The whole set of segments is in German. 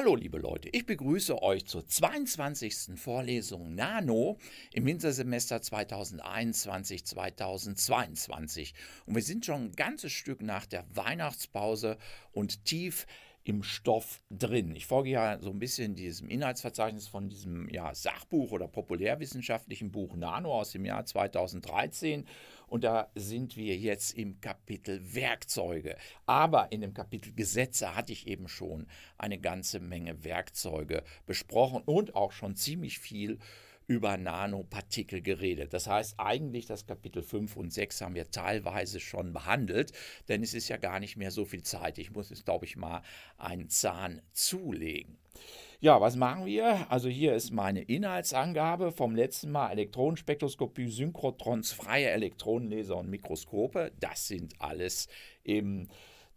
Hallo liebe Leute, ich begrüße euch zur 22. Vorlesung Nano im Wintersemester 2021-2022. Und wir sind schon ein ganzes Stück nach der Weihnachtspause und tief im Stoff drin. Ich folge ja so ein bisschen diesem Inhaltsverzeichnis von diesem ja, Sachbuch oder populärwissenschaftlichen Buch Nano aus dem Jahr 2013 und da sind wir jetzt im Kapitel Werkzeuge. Aber in dem Kapitel Gesetze hatte ich eben schon eine ganze Menge Werkzeuge besprochen und auch schon ziemlich viel über Nanopartikel geredet. Das heißt, eigentlich das Kapitel 5 und 6 haben wir teilweise schon behandelt, denn es ist ja gar nicht mehr so viel Zeit. Ich muss jetzt, glaube ich, mal einen Zahn zulegen. Ja, was machen wir? Also hier ist meine Inhaltsangabe vom letzten Mal Elektronenspektroskopie, Synchrotrons, freie Elektronenleser und Mikroskope. Das sind alles im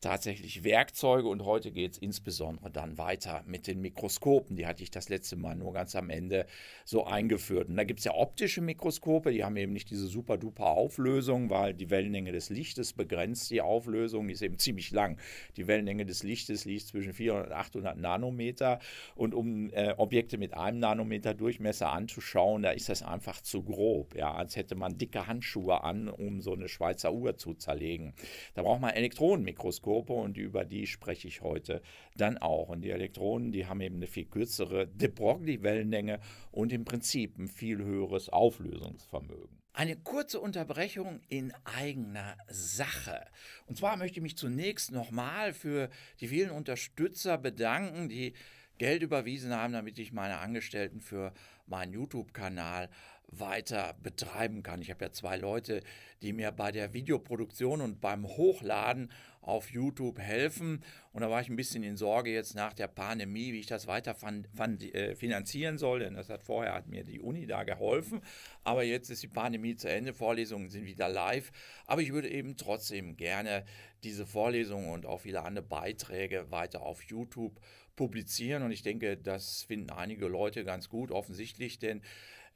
tatsächlich Werkzeuge und heute geht es insbesondere dann weiter mit den Mikroskopen. Die hatte ich das letzte Mal nur ganz am Ende so eingeführt. Und da gibt es ja optische Mikroskope, die haben eben nicht diese super duper Auflösung, weil die Wellenlänge des Lichtes begrenzt die Auflösung, die ist eben ziemlich lang. Die Wellenlänge des Lichtes liegt zwischen 400 und 800 Nanometer und um äh, Objekte mit einem Nanometer Durchmesser anzuschauen, da ist das einfach zu grob, ja, als hätte man dicke Handschuhe an, um so eine Schweizer Uhr zu zerlegen. Da braucht man Elektronenmikroskope Gruppe und über die spreche ich heute dann auch. Und die Elektronen, die haben eben eine viel kürzere De Broglie-Wellenlänge und im Prinzip ein viel höheres Auflösungsvermögen. Eine kurze Unterbrechung in eigener Sache. Und zwar möchte ich mich zunächst nochmal für die vielen Unterstützer bedanken, die Geld überwiesen haben, damit ich meine Angestellten für meinen YouTube-Kanal weiter betreiben kann. Ich habe ja zwei Leute, die mir bei der Videoproduktion und beim Hochladen auf YouTube helfen. Und da war ich ein bisschen in Sorge jetzt nach der Pandemie, wie ich das weiter fand, fand, äh, finanzieren soll, denn das hat vorher hat mir die Uni da geholfen. Aber jetzt ist die Pandemie zu Ende, Vorlesungen sind wieder live. Aber ich würde eben trotzdem gerne diese Vorlesungen und auch viele andere Beiträge weiter auf YouTube publizieren. Und ich denke, das finden einige Leute ganz gut, offensichtlich, denn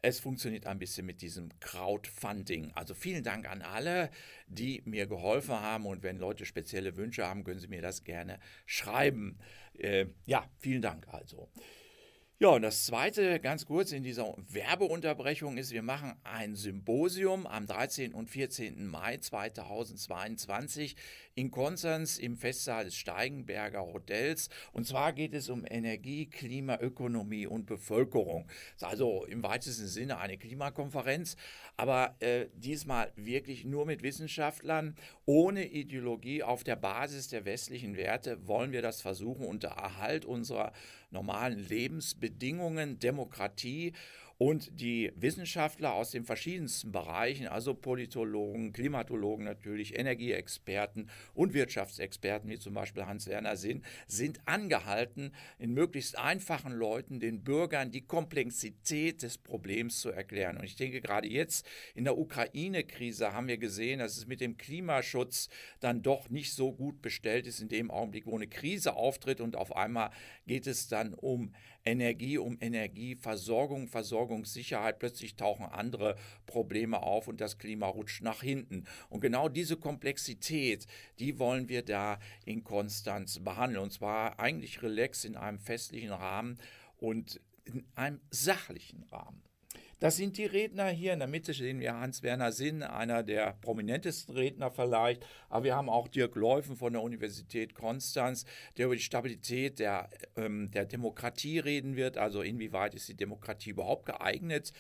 es funktioniert ein bisschen mit diesem Crowdfunding. Also vielen Dank an alle, die mir geholfen haben. Und wenn Leute spezielle Wünsche haben, können sie mir das gerne schreiben. Äh, ja, vielen Dank also. Ja, und das Zweite, ganz kurz in dieser Werbeunterbrechung, ist, wir machen ein Symposium am 13. und 14. Mai 2022 in Konstanz im Festsaal des Steigenberger Hotels. Und zwar geht es um Energie, Klima, Ökonomie und Bevölkerung. Das ist also im weitesten Sinne eine Klimakonferenz, aber äh, diesmal wirklich nur mit Wissenschaftlern, ohne Ideologie, auf der Basis der westlichen Werte wollen wir das versuchen unter Erhalt unserer normalen Lebensbedingungen, Demokratie und die Wissenschaftler aus den verschiedensten Bereichen, also Politologen, Klimatologen natürlich, Energieexperten und Wirtschaftsexperten, wie zum Beispiel Hans-Werner Sinn, sind angehalten, in möglichst einfachen Leuten, den Bürgern, die Komplexität des Problems zu erklären. Und ich denke, gerade jetzt in der Ukraine-Krise haben wir gesehen, dass es mit dem Klimaschutz dann doch nicht so gut bestellt ist, in dem Augenblick, wo eine Krise auftritt und auf einmal geht es dann um Energie um Energie, Versorgung, Versorgungssicherheit. Plötzlich tauchen andere Probleme auf und das Klima rutscht nach hinten. Und genau diese Komplexität, die wollen wir da in Konstanz behandeln. Und zwar eigentlich relax in einem festlichen Rahmen und in einem sachlichen Rahmen. Das sind die Redner hier. In der Mitte sehen wir Hans-Werner Sinn, einer der prominentesten Redner vielleicht. Aber wir haben auch Dirk Läufen von der Universität Konstanz, der über die Stabilität der, ähm, der Demokratie reden wird. Also inwieweit ist die Demokratie überhaupt geeignet?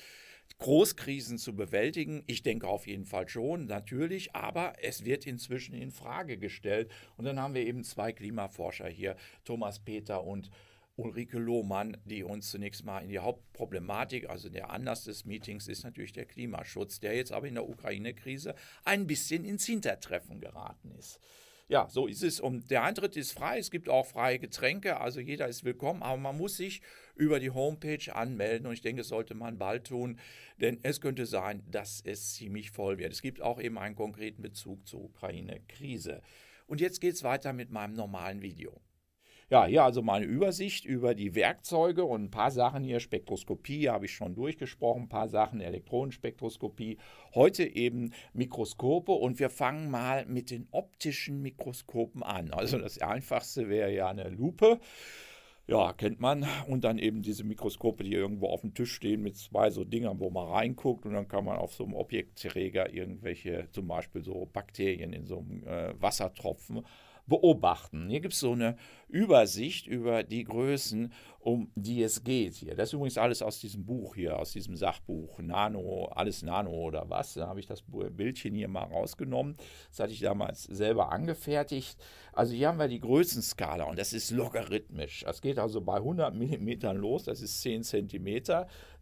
Großkrisen zu bewältigen? Ich denke auf jeden Fall schon, natürlich, aber es wird inzwischen in Frage gestellt. Und dann haben wir eben zwei Klimaforscher hier, Thomas Peter und Ulrike Lohmann, die uns zunächst mal in die Hauptproblematik, also der Anlass des Meetings ist natürlich der Klimaschutz, der jetzt aber in der Ukraine-Krise ein bisschen ins Hintertreffen geraten ist. Ja, so ist es. Und der Eintritt ist frei. Es gibt auch freie Getränke. Also jeder ist willkommen. Aber man muss sich über die Homepage anmelden. Und ich denke, das sollte man bald tun. Denn es könnte sein, dass es ziemlich voll wird. Es gibt auch eben einen konkreten Bezug zur Ukraine-Krise. Und jetzt geht es weiter mit meinem normalen Video. Ja, hier also mal eine Übersicht über die Werkzeuge und ein paar Sachen hier. Spektroskopie habe ich schon durchgesprochen, ein paar Sachen Elektronenspektroskopie. Heute eben Mikroskope und wir fangen mal mit den optischen Mikroskopen an. Also das einfachste wäre ja eine Lupe. Ja, kennt man. Und dann eben diese Mikroskope, die irgendwo auf dem Tisch stehen mit zwei so Dingern, wo man reinguckt. Und dann kann man auf so einem Objektträger irgendwelche, zum Beispiel so Bakterien in so einem äh, Wassertropfen beobachten. Hier gibt es so eine Übersicht über die Größen, um die es geht hier. Das ist übrigens alles aus diesem Buch hier, aus diesem Sachbuch Nano, alles Nano oder was. Da habe ich das Bildchen hier mal rausgenommen. Das hatte ich damals selber angefertigt. Also hier haben wir die Größenskala und das ist logarithmisch. Das geht also bei 100 mm los, das ist 10 cm.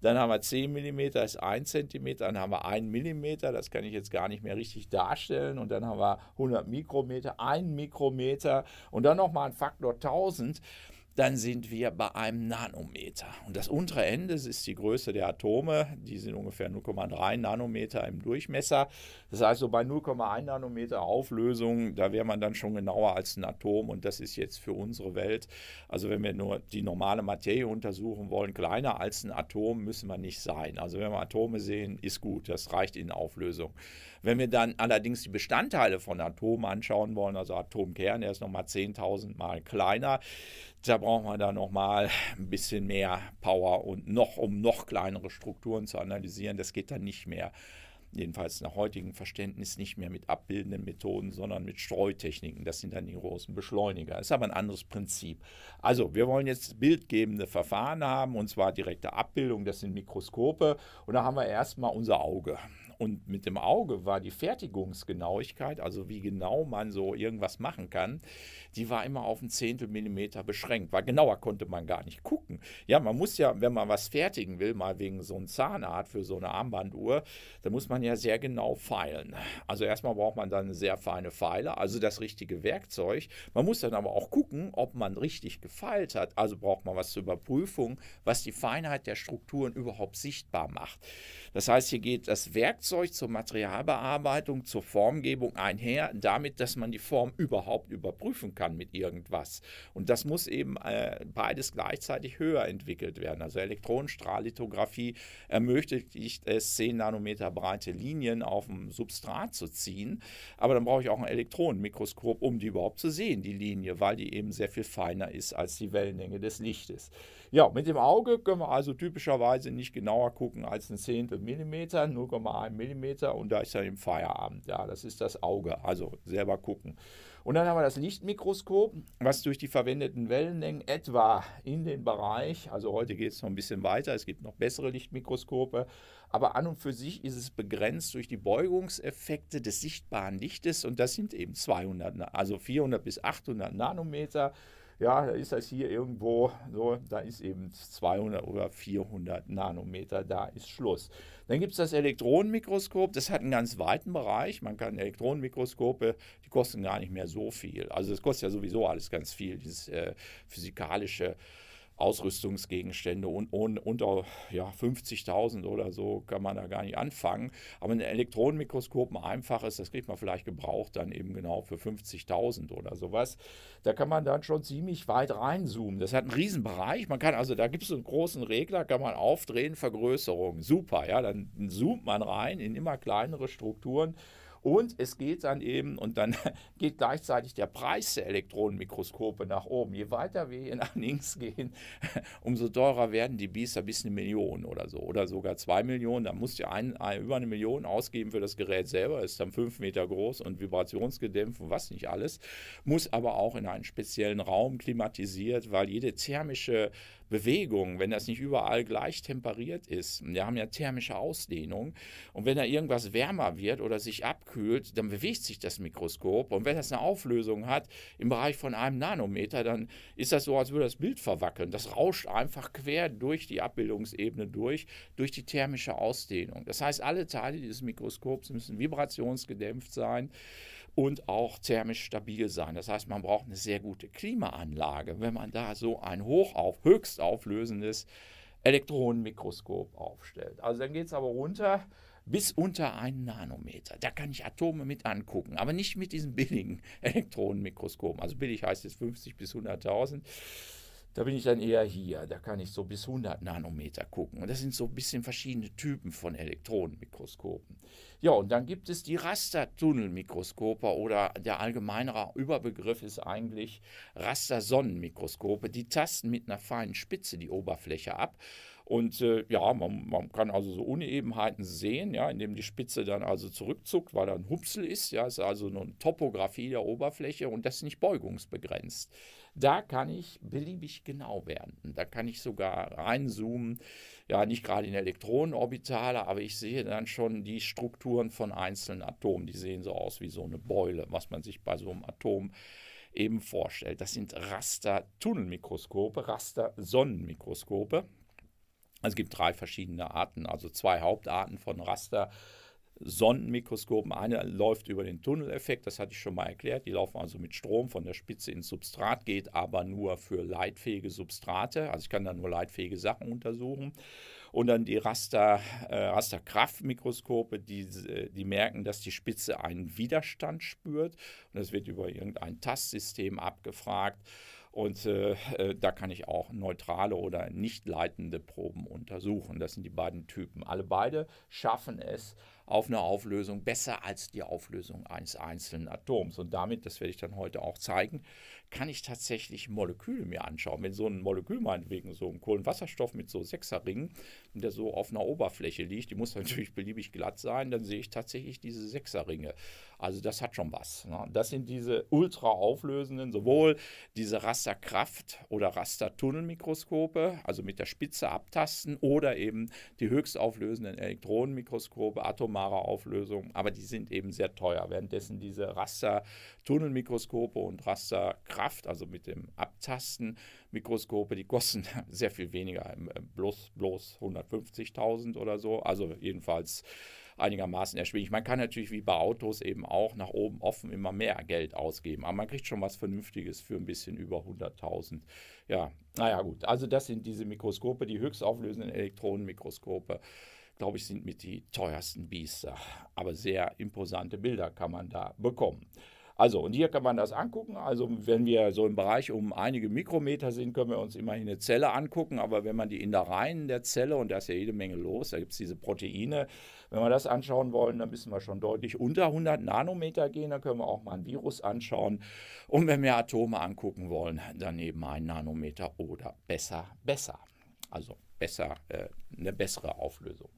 Dann haben wir 10 mm, das ist 1 cm. Dann haben wir 1 mm, das kann ich jetzt gar nicht mehr richtig darstellen. Und dann haben wir 100 Mikrometer, 1 Mikrometer und dann nochmal ein Faktor vor 1000, dann sind wir bei einem Nanometer. Und das untere Ende ist die Größe der Atome. Die sind ungefähr 0,3 Nanometer im Durchmesser. Das heißt, so bei 0,1 Nanometer Auflösung, da wäre man dann schon genauer als ein Atom. Und das ist jetzt für unsere Welt, also wenn wir nur die normale Materie untersuchen wollen, kleiner als ein Atom müssen wir nicht sein. Also wenn wir Atome sehen, ist gut. Das reicht in Auflösung. Wenn wir dann allerdings die Bestandteile von Atomen anschauen wollen, also Atomkern, der ist nochmal 10.000 mal kleiner, da braucht man dann nochmal ein bisschen mehr Power und noch, um noch kleinere Strukturen zu analysieren. Das geht dann nicht mehr jedenfalls nach heutigem Verständnis nicht mehr mit abbildenden Methoden, sondern mit Streutechniken. Das sind dann die großen Beschleuniger. Das ist aber ein anderes Prinzip. Also, wir wollen jetzt bildgebende Verfahren haben, und zwar direkte Abbildung, das sind Mikroskope. Und da haben wir erstmal unser Auge. Und mit dem Auge war die Fertigungsgenauigkeit, also wie genau man so irgendwas machen kann, die war immer auf ein Zehntel Millimeter beschränkt, weil genauer konnte man gar nicht gucken. Ja, man muss ja, wenn man was fertigen will, mal wegen so einem Zahnart für so eine Armbanduhr, dann muss man ja sehr genau feilen. Also erstmal braucht man dann sehr feine Pfeile, also das richtige Werkzeug. Man muss dann aber auch gucken, ob man richtig gefeilt hat. Also braucht man was zur Überprüfung, was die Feinheit der Strukturen überhaupt sichtbar macht. Das heißt, hier geht das Werkzeug zur Materialbearbeitung, zur Formgebung einher, damit, dass man die Form überhaupt überprüfen kann mit irgendwas. Und das muss eben äh, beides gleichzeitig höher entwickelt werden. Also Elektronenstrahllithografie ermöglicht es, 10 Nanometer breite Linien auf dem Substrat zu ziehen. Aber dann brauche ich auch ein Elektronenmikroskop, um die überhaupt zu sehen, die Linie, weil die eben sehr viel feiner ist als die Wellenlänge des Lichtes. Ja, mit dem Auge können wir also typischerweise nicht genauer gucken als ein Zehntel Millimeter, 0,1 Millimeter und da ist dann im Feierabend. Ja, das ist das Auge, also selber gucken. Und dann haben wir das Lichtmikroskop, was durch die verwendeten Wellenlängen etwa in den Bereich, also heute geht es noch ein bisschen weiter, es gibt noch bessere Lichtmikroskope, aber an und für sich ist es begrenzt durch die Beugungseffekte des sichtbaren Lichtes und das sind eben 200, also 400 bis 800 Nanometer ja, da ist das hier irgendwo so, da ist eben 200 oder 400 Nanometer, da ist Schluss. Dann gibt es das Elektronenmikroskop, das hat einen ganz weiten Bereich. Man kann Elektronenmikroskope, die kosten gar nicht mehr so viel. Also das kostet ja sowieso alles ganz viel, dieses äh, physikalische Ausrüstungsgegenstände und, und unter ja, 50.000 oder so kann man da gar nicht anfangen. Aber ein Elektronenmikroskop, ein einfaches, das kriegt man vielleicht gebraucht dann eben genau für 50.000 oder sowas. Da kann man dann schon ziemlich weit reinzoomen. Das hat einen riesen Bereich. Man kann also, da gibt es einen großen Regler, kann man aufdrehen, Vergrößerung. Super, ja, dann zoomt man rein in immer kleinere Strukturen. Und es geht dann eben, und dann geht gleichzeitig der Preis der Elektronenmikroskope nach oben. Je weiter wir hier nach links gehen, umso teurer werden die Biester bis eine Million oder so. Oder sogar zwei Millionen. Da musst du ein, ein, über eine Million ausgeben für das Gerät selber. Ist dann fünf Meter groß und vibrationsgedämpft und was nicht alles. Muss aber auch in einen speziellen Raum klimatisiert, weil jede thermische Bewegung, wenn das nicht überall gleich temperiert ist, wir haben ja thermische Ausdehnung und wenn da irgendwas wärmer wird oder sich abkühlt, dann bewegt sich das Mikroskop und wenn das eine Auflösung hat im Bereich von einem Nanometer, dann ist das so, als würde das Bild verwackeln. Das rauscht einfach quer durch die Abbildungsebene durch, durch die thermische Ausdehnung. Das heißt, alle Teile dieses Mikroskops müssen vibrationsgedämpft sein und auch thermisch stabil sein. Das heißt, man braucht eine sehr gute Klimaanlage, wenn man da so ein hochauf, höchst auflösendes Elektronenmikroskop aufstellt. Also dann geht es aber runter bis unter einen Nanometer. Da kann ich Atome mit angucken, aber nicht mit diesen billigen Elektronenmikroskopen. Also billig heißt es 50 bis 100.000. Da bin ich dann eher hier. Da kann ich so bis 100 Nanometer gucken. Und das sind so ein bisschen verschiedene Typen von Elektronenmikroskopen. Ja, und dann gibt es die Rastertunnelmikroskope oder der allgemeinere Überbegriff ist eigentlich Rastersonnenmikroskope. Die tasten mit einer feinen Spitze die Oberfläche ab. Und äh, ja, man, man, kann also so Unebenheiten sehen, ja, indem die Spitze dann also zurückzuckt, weil da ein Hupsel ist. Ja, ist also eine Topografie der Oberfläche und das ist nicht beugungsbegrenzt. Da kann ich beliebig genau werden. Da kann ich sogar reinzoomen, ja, nicht gerade in Elektronenorbitale, aber ich sehe dann schon die Strukturen von einzelnen Atomen. Die sehen so aus wie so eine Beule, was man sich bei so einem Atom eben vorstellt. Das sind Raster-Tunnelmikroskope, Raster-Sonnenmikroskope. Es gibt drei verschiedene Arten, also zwei Hauptarten von Raster. -Tunnelmikroskopen. Sondenmikroskopen. Eine läuft über den Tunneleffekt, das hatte ich schon mal erklärt. Die laufen also mit Strom von der Spitze ins Substrat, geht aber nur für leitfähige Substrate. Also ich kann da nur leitfähige Sachen untersuchen. Und dann die Raster, äh, Rasterkraftmikroskope, die, äh, die merken, dass die Spitze einen Widerstand spürt. Und das wird über irgendein Tastsystem abgefragt. Und äh, äh, da kann ich auch neutrale oder nicht leitende Proben untersuchen. Das sind die beiden Typen. Alle beide schaffen es, auf eine Auflösung besser als die Auflösung eines einzelnen Atoms. Und damit, das werde ich dann heute auch zeigen, kann ich tatsächlich Moleküle mir anschauen. Wenn so ein Molekül meinetwegen so ein Kohlenwasserstoff mit so Sechserringen, der so auf einer Oberfläche liegt, die muss natürlich beliebig glatt sein, dann sehe ich tatsächlich diese Sechserringe. Also das hat schon was. Ne? Das sind diese ultra auflösenden, sowohl diese Rasterkraft- oder Rastertunnelmikroskope, also mit der Spitze abtasten, oder eben die höchst auflösenden Elektronenmikroskope, atomare Auflösung, aber die sind eben sehr teuer. Währenddessen diese Rastertunnelmikroskope und Rasterkraft, also mit dem Abtasten, Mikroskope, die kosten sehr viel weniger, bloß, bloß 150.000 oder so. Also jedenfalls einigermaßen erschwinglich. Man kann natürlich wie bei Autos eben auch nach oben offen immer mehr Geld ausgeben, aber man kriegt schon was Vernünftiges für ein bisschen über 100.000. Ja, naja gut, also das sind diese Mikroskope, die höchstauflösenden Elektronenmikroskope glaube ich, sind mit die teuersten Biester. Aber sehr imposante Bilder kann man da bekommen. Also, und hier kann man das angucken. Also, wenn wir so im Bereich um einige Mikrometer sind, können wir uns immerhin eine Zelle angucken. Aber wenn man die Innereien der Zelle, und da ist ja jede Menge los, da gibt es diese Proteine, wenn wir das anschauen wollen, dann müssen wir schon deutlich unter 100 Nanometer gehen. Dann können wir auch mal ein Virus anschauen. Und wenn wir Atome angucken wollen, dann eben ein Nanometer oder besser, besser. Also besser, äh, eine bessere Auflösung.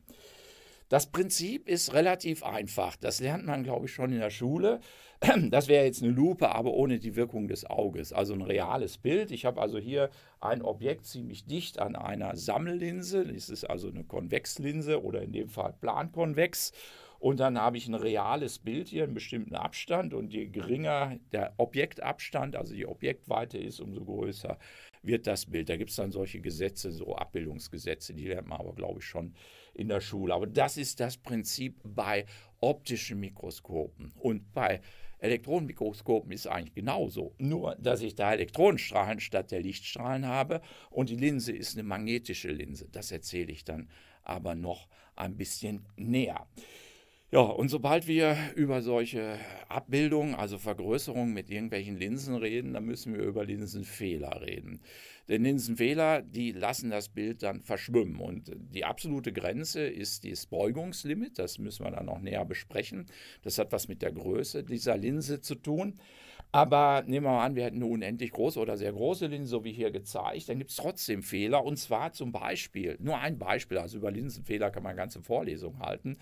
Das Prinzip ist relativ einfach. Das lernt man, glaube ich, schon in der Schule. Das wäre jetzt eine Lupe, aber ohne die Wirkung des Auges. Also ein reales Bild. Ich habe also hier ein Objekt ziemlich dicht an einer Sammellinse. Das ist also eine Konvexlinse oder in dem Fall plankonvex. Und dann habe ich ein reales Bild hier, einen bestimmten Abstand. Und je geringer der Objektabstand, also die Objektweite ist, umso größer wird das Bild. Da gibt es dann solche Gesetze, so Abbildungsgesetze, die lernt man aber, glaube ich, schon in der Schule. Aber das ist das Prinzip bei optischen Mikroskopen und bei Elektronenmikroskopen ist es eigentlich genauso. Nur, dass ich da Elektronenstrahlen statt der Lichtstrahlen habe und die Linse ist eine magnetische Linse. Das erzähle ich dann aber noch ein bisschen näher. Ja, und sobald wir über solche Abbildungen, also Vergrößerungen mit irgendwelchen Linsen reden, dann müssen wir über Linsenfehler reden. Denn Linsenfehler, die lassen das Bild dann verschwimmen. Und die absolute Grenze ist das Beugungslimit. Das müssen wir dann noch näher besprechen. Das hat was mit der Größe dieser Linse zu tun. Aber nehmen wir mal an, wir hätten eine unendlich große oder sehr große Linse, so wie hier gezeigt, dann gibt es trotzdem Fehler. Und zwar zum Beispiel, nur ein Beispiel, also über Linsenfehler kann man eine ganze Vorlesung halten.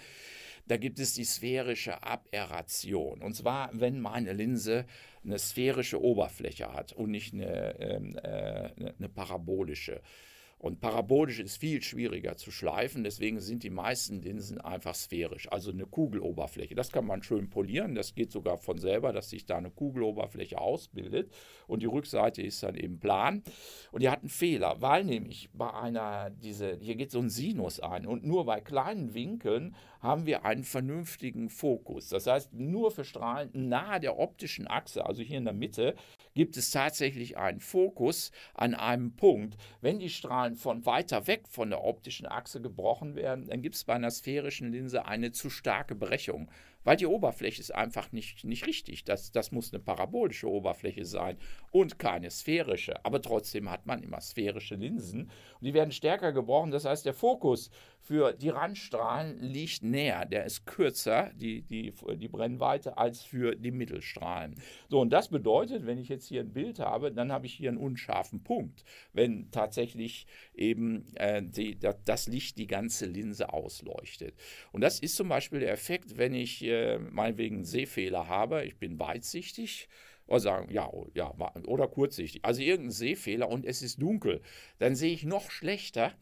Da gibt es die sphärische Aberration. Und zwar, wenn meine Linse eine sphärische Oberfläche hat und nicht eine, ähm, äh, eine parabolische. Und parabolisch ist viel schwieriger zu schleifen, deswegen sind die meisten Linsen einfach sphärisch, also eine Kugeloberfläche. Das kann man schön polieren, das geht sogar von selber, dass sich da eine Kugeloberfläche ausbildet und die Rückseite ist dann eben plan. Und die hat einen Fehler, weil nämlich bei einer, diese, hier geht so ein Sinus ein und nur bei kleinen Winkeln haben wir einen vernünftigen Fokus. Das heißt, nur für Strahlen nahe der optischen Achse, also hier in der Mitte, gibt es tatsächlich einen Fokus an einem Punkt. Wenn die Strahlen von weiter weg von der optischen Achse gebrochen werden, dann gibt es bei einer sphärischen Linse eine zu starke Brechung weil die Oberfläche ist einfach nicht, nicht richtig. Das, das muss eine parabolische Oberfläche sein und keine sphärische. Aber trotzdem hat man immer sphärische Linsen und die werden stärker gebrochen. Das heißt, der Fokus für die Randstrahlen liegt näher. Der ist kürzer, die, die, die Brennweite, als für die Mittelstrahlen. So, und das bedeutet, wenn ich jetzt hier ein Bild habe, dann habe ich hier einen unscharfen Punkt, wenn tatsächlich eben äh, die, das Licht die ganze Linse ausleuchtet. Und das ist zum Beispiel der Effekt, wenn ich äh, äh, meinetwegen Sehfehler habe, ich bin weitsichtig, oder sagen, ja, oh, ja, oder kurzsichtig, also irgendein Sehfehler und es ist dunkel, dann sehe ich noch schlechter,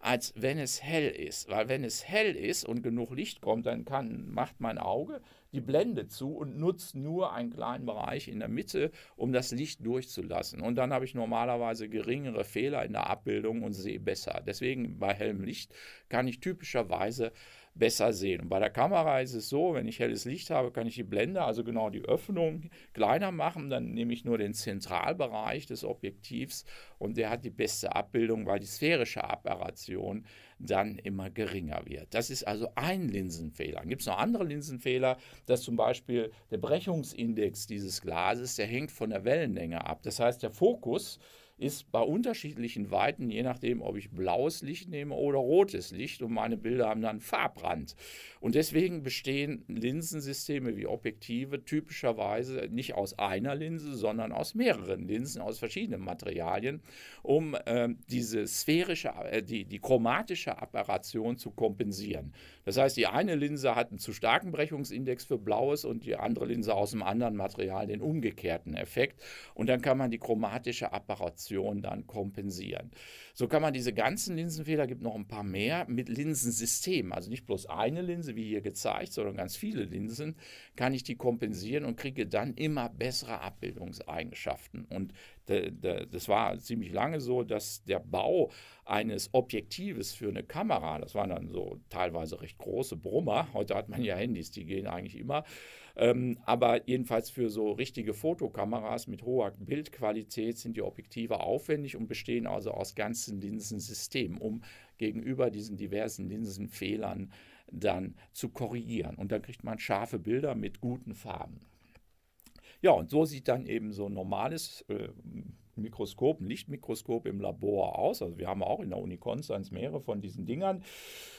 als wenn es hell ist. Weil wenn es hell ist und genug Licht kommt, dann kann, macht mein Auge die Blende zu und nutzt nur einen kleinen Bereich in der Mitte, um das Licht durchzulassen. Und dann habe ich normalerweise geringere Fehler in der Abbildung und sehe besser. Deswegen bei hellem Licht kann ich typischerweise besser sehen. Und bei der Kamera ist es so, wenn ich helles Licht habe, kann ich die Blende, also genau die Öffnung, kleiner machen. Dann nehme ich nur den Zentralbereich des Objektivs und der hat die beste Abbildung, weil die sphärische Aberration dann immer geringer wird. Das ist also ein Linsenfehler. Dann Gibt es noch andere Linsenfehler, dass zum Beispiel der Brechungsindex dieses Glases, der hängt von der Wellenlänge ab. Das heißt, der Fokus, ist bei unterschiedlichen Weiten, je nachdem, ob ich blaues Licht nehme oder rotes Licht und meine Bilder haben dann Farbrand. Und deswegen bestehen Linsensysteme wie Objektive typischerweise nicht aus einer Linse, sondern aus mehreren Linsen, aus verschiedenen Materialien, um äh, diese sphärische, äh, die, die chromatische Apparation zu kompensieren. Das heißt, die eine Linse hat einen zu starken Brechungsindex für blaues und die andere Linse aus einem anderen Material den umgekehrten Effekt. Und dann kann man die chromatische Apparation Korrektion dann kompensieren. So kann man diese ganzen Linsenfehler, gibt noch ein paar mehr, mit Linsensystemen, also nicht bloß eine Linse, wie hier gezeigt, sondern ganz viele Linsen, kann ich die kompensieren und kriege dann immer bessere Abbildungseigenschaften. Und das war ziemlich lange so, dass der Bau eines Objektives für eine Kamera, das waren dann so teilweise recht große Brummer, heute hat man ja Handys, die gehen eigentlich immer, ähm, aber jedenfalls für so richtige Fotokameras mit hoher Bildqualität sind die Objektive aufwendig und bestehen also aus ganzen Linsensystemen, um gegenüber diesen diversen Linsenfehlern dann zu korrigieren. Und dann kriegt man scharfe Bilder mit guten Farben. Ja, und so sieht dann eben so ein normales äh, Mikroskop, ein Lichtmikroskop im Labor aus. Also wir haben auch in der Uni Konstanz mehrere von diesen Dingern.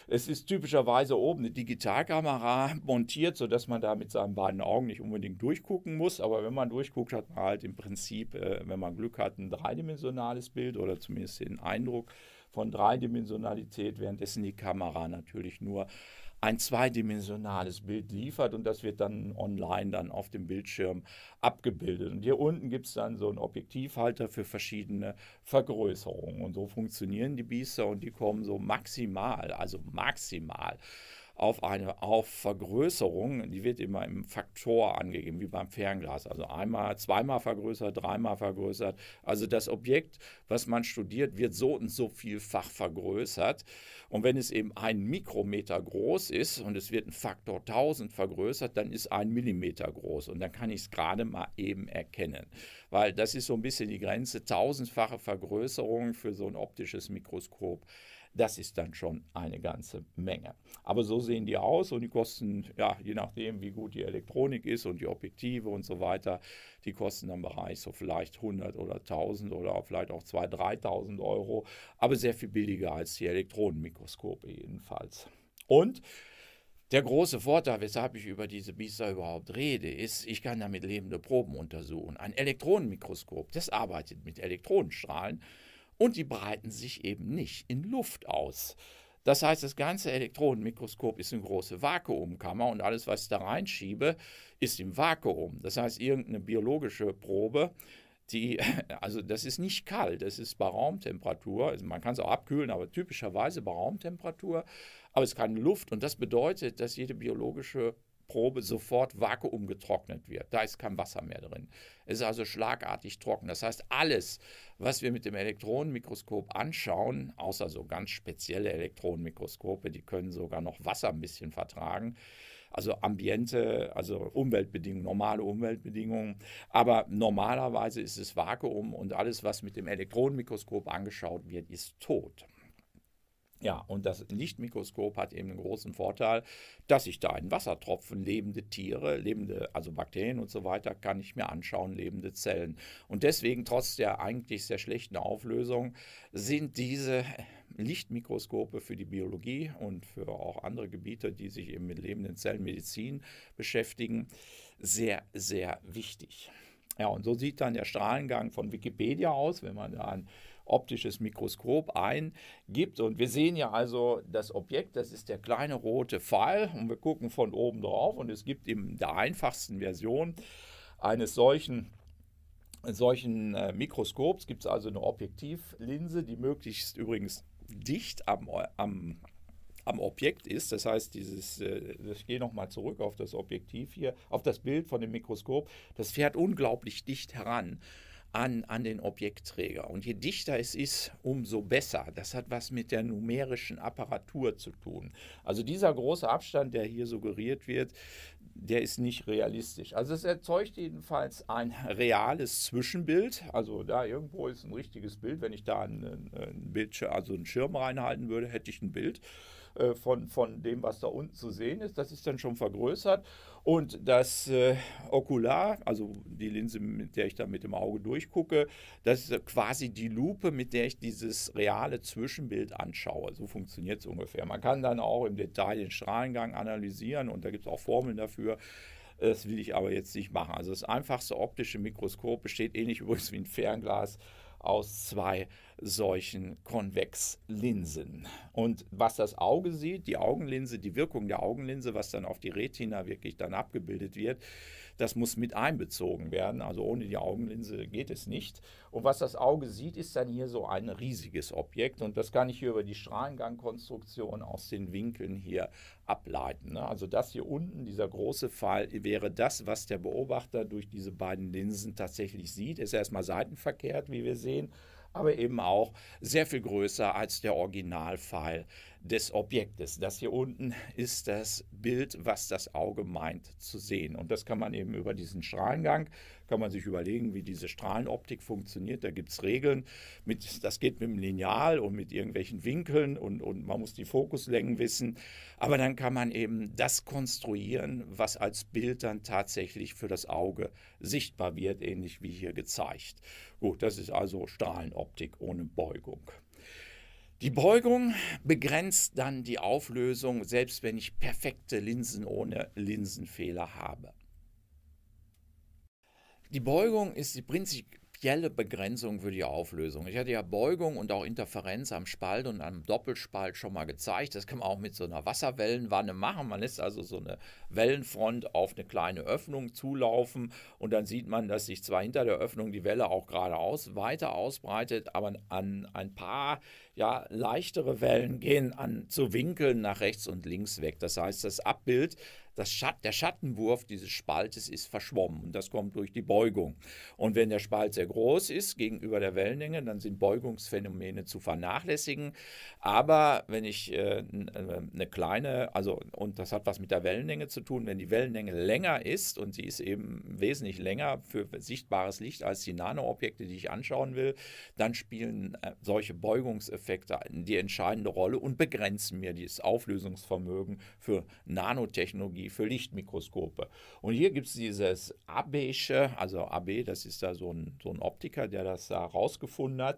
Es ist typischerweise oben eine Digitalkamera montiert, sodass man da mit seinen beiden Augen nicht unbedingt durchgucken muss. Aber wenn man durchguckt, hat man halt im Prinzip, äh, wenn man Glück hat, ein dreidimensionales Bild oder zumindest den Eindruck von Dreidimensionalität, währenddessen die Kamera natürlich nur ein zweidimensionales Bild liefert und das wird dann online dann auf dem Bildschirm abgebildet. Und hier unten gibt es dann so einen Objektivhalter für verschiedene Vergrößerungen. Und so funktionieren die Biester und die kommen so maximal, also maximal auf eine auf Vergrößerung, die wird immer im Faktor angegeben, wie beim Fernglas. Also einmal, zweimal vergrößert, dreimal vergrößert. Also das Objekt, was man studiert, wird so und so vielfach vergrößert. Und wenn es eben ein Mikrometer groß ist und es wird ein Faktor 1000 vergrößert, dann ist ein Millimeter groß. Und dann kann ich es gerade mal eben erkennen. Weil das ist so ein bisschen die Grenze, tausendfache Vergrößerung für so ein optisches Mikroskop das ist dann schon eine ganze Menge. Aber so sehen die aus und die kosten, ja, je nachdem, wie gut die Elektronik ist und die Objektive und so weiter, die kosten dann im Bereich so vielleicht 100 oder 1000 oder vielleicht auch 2000, 3000 Euro, aber sehr viel billiger als die Elektronenmikroskope jedenfalls. Und der große Vorteil, weshalb ich über diese Biester überhaupt rede, ist, ich kann damit lebende Proben untersuchen. Ein Elektronenmikroskop, das arbeitet mit Elektronenstrahlen und die breiten sich eben nicht in Luft aus. Das heißt, das ganze Elektronenmikroskop ist eine große Vakuumkammer und alles, was ich da reinschiebe, ist im Vakuum. Das heißt, irgendeine biologische Probe, die, also das ist nicht kalt, das ist bei Raumtemperatur. Also man kann es auch abkühlen, aber typischerweise bei Raumtemperatur. Aber es ist keine Luft und das bedeutet, dass jede biologische Probe sofort Vakuum getrocknet wird. Da ist kein Wasser mehr drin. Es ist also schlagartig trocken. Das heißt, alles, was wir mit dem Elektronenmikroskop anschauen, außer so ganz spezielle Elektronenmikroskope, die können sogar noch Wasser ein bisschen vertragen. Also Ambiente, also Umweltbedingungen, normale Umweltbedingungen. Aber normalerweise ist es Vakuum und alles, was mit dem Elektronenmikroskop angeschaut wird, ist tot. Ja, und das Lichtmikroskop hat eben einen großen Vorteil, dass ich da in Wassertropfen lebende Tiere, lebende, also Bakterien und so weiter, kann ich mir anschauen, lebende Zellen. Und deswegen, trotz der eigentlich sehr schlechten Auflösung, sind diese Lichtmikroskope für die Biologie und für auch andere Gebiete, die sich eben mit lebenden Zellenmedizin beschäftigen, sehr, sehr wichtig. Ja, und so sieht dann der Strahlengang von Wikipedia aus, wenn man da ein optisches Mikroskop eingibt. Und wir sehen ja also das Objekt, das ist der kleine rote Pfeil und wir gucken von oben drauf und es gibt in der einfachsten Version eines solchen solchen äh, Mikroskops gibt es also eine Objektivlinse, die möglichst übrigens dicht am, äh, am, am Objekt ist. Das heißt, dieses, äh, ich gehe nochmal zurück auf das Objektiv hier, auf das Bild von dem Mikroskop, das fährt unglaublich dicht heran an, an den Objektträger. Und je dichter es ist, umso besser. Das hat was mit der numerischen Apparatur zu tun. Also dieser große Abstand, der hier suggeriert wird, der ist nicht realistisch. Also es erzeugt jedenfalls ein reales Zwischenbild. Also da irgendwo ist ein richtiges Bild. Wenn ich da einen, einen Bildschirm, also einen Schirm reinhalten würde, hätte ich ein Bild. Äh, von, von dem, was da unten zu sehen ist. Das ist dann schon vergrößert. Und das äh, Okular, also die Linse, mit der ich da mit dem Auge durchgucke, das ist quasi die Lupe, mit der ich dieses reale Zwischenbild anschaue. So funktioniert es ungefähr. Man kann dann auch im Detail den Strahlengang analysieren und da gibt es auch Formeln dafür. Das will ich aber jetzt nicht machen. Also das einfachste optische Mikroskop besteht ähnlich übrigens wie ein Fernglas aus zwei solchen Konvexlinsen. Und was das Auge sieht, die Augenlinse, die Wirkung der Augenlinse, was dann auf die Retina wirklich dann abgebildet wird, das muss mit einbezogen werden. Also ohne die Augenlinse geht es nicht. Und was das Auge sieht, ist dann hier so ein riesiges Objekt. Und das kann ich hier über die Strahlengangkonstruktion aus den Winkeln hier ableiten. Ne? Also das hier unten, dieser große Pfeil, wäre das, was der Beobachter durch diese beiden Linsen tatsächlich sieht. Ist erstmal seitenverkehrt, wie wir sehen aber eben auch sehr viel größer als der Originalpfeil des Objektes. Das hier unten ist das Bild, was das Auge meint zu sehen. Und das kann man eben über diesen Strahlengang, kann man sich überlegen, wie diese Strahlenoptik funktioniert. Da gibt es Regeln. Mit, das geht mit dem Lineal und mit irgendwelchen Winkeln und, und man muss die Fokuslängen wissen. Aber dann kann man eben das konstruieren, was als Bild dann tatsächlich für das Auge sichtbar wird, ähnlich wie hier gezeigt. Gut, das ist also Strahlenoptik ohne Beugung. Die Beugung begrenzt dann die Auflösung, selbst wenn ich perfekte Linsen ohne Linsenfehler habe. Die Beugung ist die prinzipielle Begrenzung für die Auflösung. Ich hatte ja Beugung und auch Interferenz am Spalt und am Doppelspalt schon mal gezeigt. Das kann man auch mit so einer Wasserwellenwanne machen. Man lässt also so eine Wellenfront auf eine kleine Öffnung zulaufen und dann sieht man, dass sich zwar hinter der Öffnung die Welle auch geradeaus weiter ausbreitet, aber an ein paar ja, leichtere Wellen gehen an zu Winkeln nach rechts und links weg. Das heißt, das Abbild, das Schat, der Schattenwurf dieses Spaltes ist verschwommen und das kommt durch die Beugung. Und wenn der Spalt sehr groß ist gegenüber der Wellenlänge, dann sind Beugungsphänomene zu vernachlässigen. Aber wenn ich äh, äh, eine kleine, also und das hat was mit der Wellenlänge zu tun, wenn die Wellenlänge länger ist und sie ist eben wesentlich länger für sichtbares Licht als die Nanoobjekte, die ich anschauen will, dann spielen äh, solche Beugungseffekte Effekte die entscheidende Rolle und begrenzen mir dieses Auflösungsvermögen für Nanotechnologie, für Lichtmikroskope. Und hier gibt es dieses Abesche, also AB, das ist da so ein, so ein Optiker, der das da rausgefunden hat.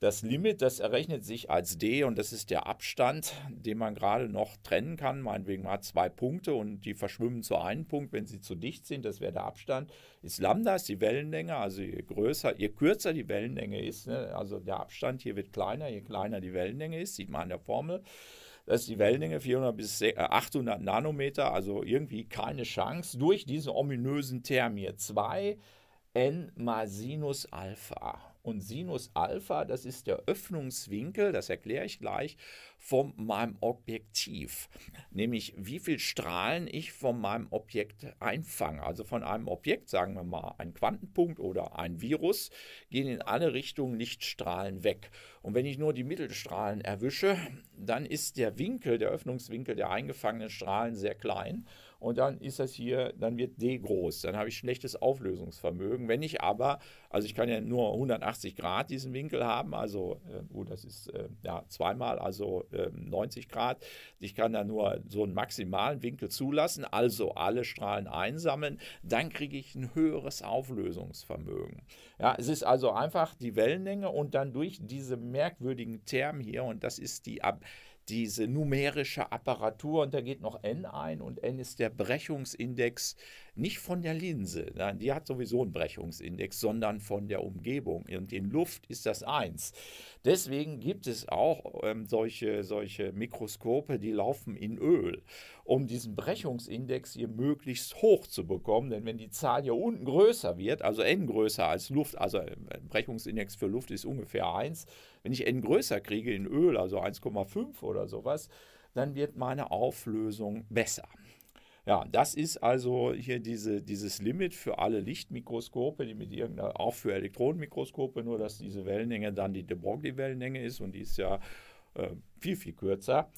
Das Limit, das errechnet sich als D und das ist der Abstand, den man gerade noch trennen kann. Meinetwegen hat zwei Punkte und die verschwimmen zu einem Punkt, wenn sie zu dicht sind. Das wäre der Abstand. Ist Lambda, ist die Wellenlänge. Also je größer, je kürzer die Wellenlänge ist, ne, also der Abstand hier wird kleiner, je kleiner die Wellenlänge ist, sieht man an der Formel. Das ist die Wellenlänge 400 bis 800 äh, Nanometer, also irgendwie keine Chance durch diesen ominösen Term hier 2 n mal Sinus Alpha. Und Sinus Alpha, das ist der Öffnungswinkel, das erkläre ich gleich, von meinem Objektiv. Nämlich, wie viel Strahlen ich von meinem Objekt einfange. Also von einem Objekt, sagen wir mal, ein Quantenpunkt oder ein Virus, gehen in alle Richtungen Lichtstrahlen weg. Und wenn ich nur die Mittelstrahlen erwische, dann ist der Winkel, der Öffnungswinkel der eingefangenen Strahlen sehr klein und dann ist das hier, dann wird D groß. Dann habe ich schlechtes Auflösungsvermögen. Wenn ich aber, also ich kann ja nur 180 Grad diesen Winkel haben, also äh, gut, das ist äh, ja zweimal, also äh, 90 Grad. Ich kann da nur so einen maximalen Winkel zulassen, also alle Strahlen einsammeln. Dann kriege ich ein höheres Auflösungsvermögen. Ja, es ist also einfach die Wellenlänge und dann durch diese merkwürdigen Termen hier und das ist die Ab diese numerische Apparatur und da geht noch n ein und n ist der Brechungsindex nicht von der Linse, nein, die hat sowieso einen Brechungsindex, sondern von der Umgebung. Und in Luft ist das eins. Deswegen gibt es auch ähm, solche, solche Mikroskope, die laufen in Öl, um diesen Brechungsindex hier möglichst hoch zu bekommen. Denn wenn die Zahl hier unten größer wird, also n größer als Luft, also äh, Brechungsindex für Luft ist ungefähr 1, wenn ich n größer kriege in Öl, also 1,5 oder sowas, dann wird meine Auflösung besser. Ja, das ist also hier diese, dieses Limit für alle Lichtmikroskope, die mit irgendeiner, auch für Elektronenmikroskope, nur dass diese Wellenlänge dann die de Broglie-Wellenlänge ist und die ist ja äh, viel, viel kürzer.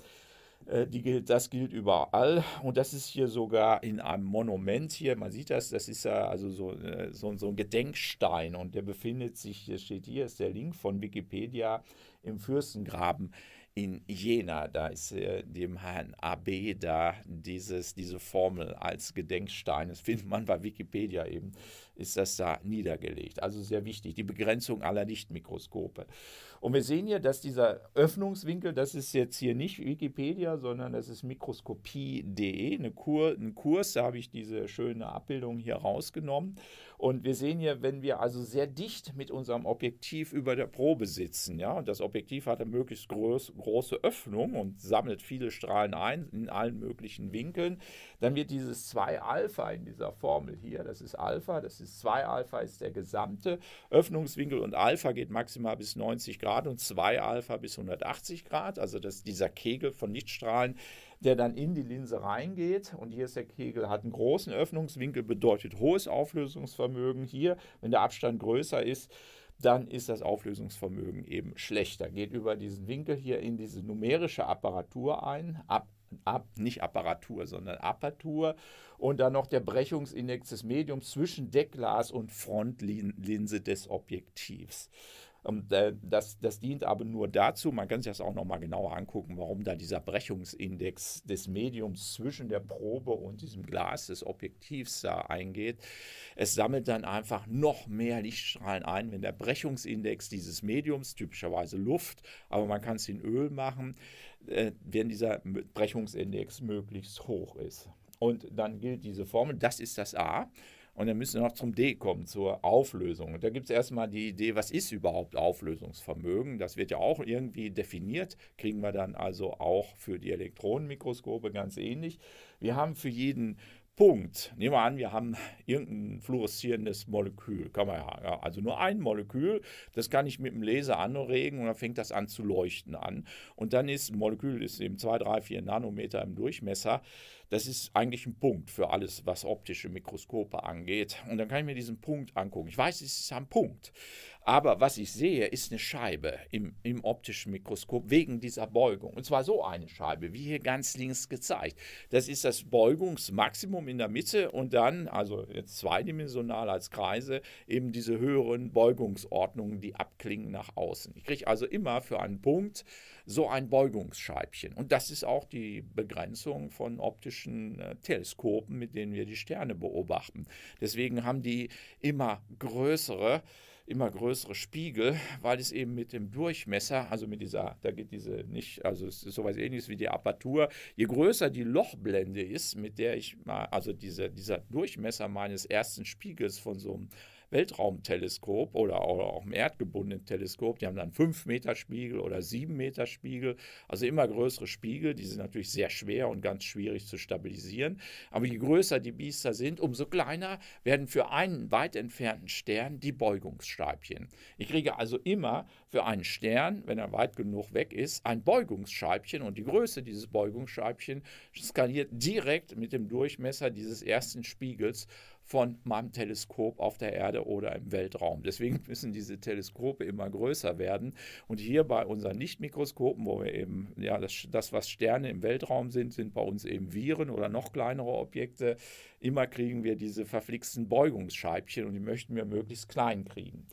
Äh, gilt, das gilt überall und das ist hier sogar in einem Monument hier, man sieht das, das ist ja also so, äh, so, so ein Gedenkstein und der befindet sich, hier steht hier, ist der Link von Wikipedia im Fürstengraben in Jena, da ist äh, dem Herrn AB da dieses, diese Formel als Gedenkstein, das findet man bei Wikipedia eben, ist das da niedergelegt. Also sehr wichtig, die Begrenzung aller Lichtmikroskope. Und wir sehen hier, dass dieser Öffnungswinkel, das ist jetzt hier nicht Wikipedia, sondern das ist mikroskopie.de, eine Kur, ein Kurs, da habe ich diese schöne Abbildung hier rausgenommen. Und wir sehen hier, wenn wir also sehr dicht mit unserem Objektiv über der Probe sitzen, ja, und das Objektiv hat eine möglichst groß, große Öffnung und sammelt viele Strahlen ein in allen möglichen Winkeln, dann wird dieses 2 Alpha in dieser Formel hier, das ist Alpha, das ist 2 Alpha ist der gesamte Öffnungswinkel und Alpha geht maximal bis 90 Grad Grad und 2 Alpha bis 180 Grad. Also das dieser Kegel von Lichtstrahlen, der dann in die Linse reingeht. Und hier ist der Kegel, hat einen großen Öffnungswinkel, bedeutet hohes Auflösungsvermögen. Hier, wenn der Abstand größer ist, dann ist das Auflösungsvermögen eben schlechter. Geht über diesen Winkel hier in diese numerische Apparatur ein, ab, ab, nicht Apparatur, sondern Apertur und dann noch der Brechungsindex des Mediums zwischen Deckglas und Frontlinse des Objektivs. Ähm, das, das dient aber nur dazu, man kann sich das auch nochmal genauer angucken, warum da dieser Brechungsindex des Mediums zwischen der Probe und diesem Glas des Objektivs da eingeht. Es sammelt dann einfach noch mehr Lichtstrahlen ein, wenn der Brechungsindex dieses Mediums, typischerweise Luft, aber man kann es in Öl machen, äh, wenn dieser Brechungsindex möglichst hoch ist. Und dann gilt diese Formel, das ist das A. Und dann müssen wir noch zum D kommen, zur Auflösung. Und da gibt es erstmal die Idee, was ist überhaupt Auflösungsvermögen? Das wird ja auch irgendwie definiert, kriegen wir dann also auch für die Elektronenmikroskope ganz ähnlich. Wir haben für jeden Punkt. Nehmen wir an, wir haben irgendein fluoreszierendes Molekül. Kann man ja, also nur ein Molekül, das kann ich mit dem Laser anregen und dann fängt das an zu leuchten an. Und dann ist ein Molekül ist eben 2, 3, 4 Nanometer im Durchmesser. Das ist eigentlich ein Punkt für alles, was optische Mikroskope angeht. Und dann kann ich mir diesen Punkt angucken. Ich weiß, es ist ein Punkt, aber was ich sehe, ist eine Scheibe im, im optischen Mikroskop wegen dieser Beugung. Und zwar so eine Scheibe, wie hier ganz links gezeigt. Das ist das Beugungsmaximum in der Mitte und dann, also jetzt zweidimensional als Kreise, eben diese höheren Beugungsordnungen, die abklingen nach außen. Ich kriege also immer für einen Punkt so ein Beugungsscheibchen. Und das ist auch die Begrenzung von optischen äh, Teleskopen, mit denen wir die Sterne beobachten. Deswegen haben die immer größere immer größere Spiegel, weil es eben mit dem Durchmesser, also mit dieser, da geht diese nicht, also es ist sowas ähnliches wie die Apertur, je größer die Lochblende ist, mit der ich mal, also diese, dieser Durchmesser meines ersten Spiegels von so einem Weltraumteleskop oder auch im erdgebundenen Teleskop. Die haben dann 5 Meter Spiegel oder 7 Meter Spiegel, also immer größere Spiegel. Die sind natürlich sehr schwer und ganz schwierig zu stabilisieren. Aber je größer die Biester sind, umso kleiner werden für einen weit entfernten Stern die Beugungsscheibchen. Ich kriege also immer für einen Stern, wenn er weit genug weg ist, ein Beugungsscheibchen und die Größe dieses Beugungsscheibchen skaliert direkt mit dem Durchmesser dieses ersten Spiegels von meinem Teleskop auf der Erde oder im Weltraum. Deswegen müssen diese Teleskope immer größer werden. Und hier bei unseren Nichtmikroskopen, wo wir eben, ja, das, das, was Sterne im Weltraum sind, sind bei uns eben Viren oder noch kleinere Objekte. Immer kriegen wir diese verflixten Beugungsscheibchen und die möchten wir möglichst klein kriegen.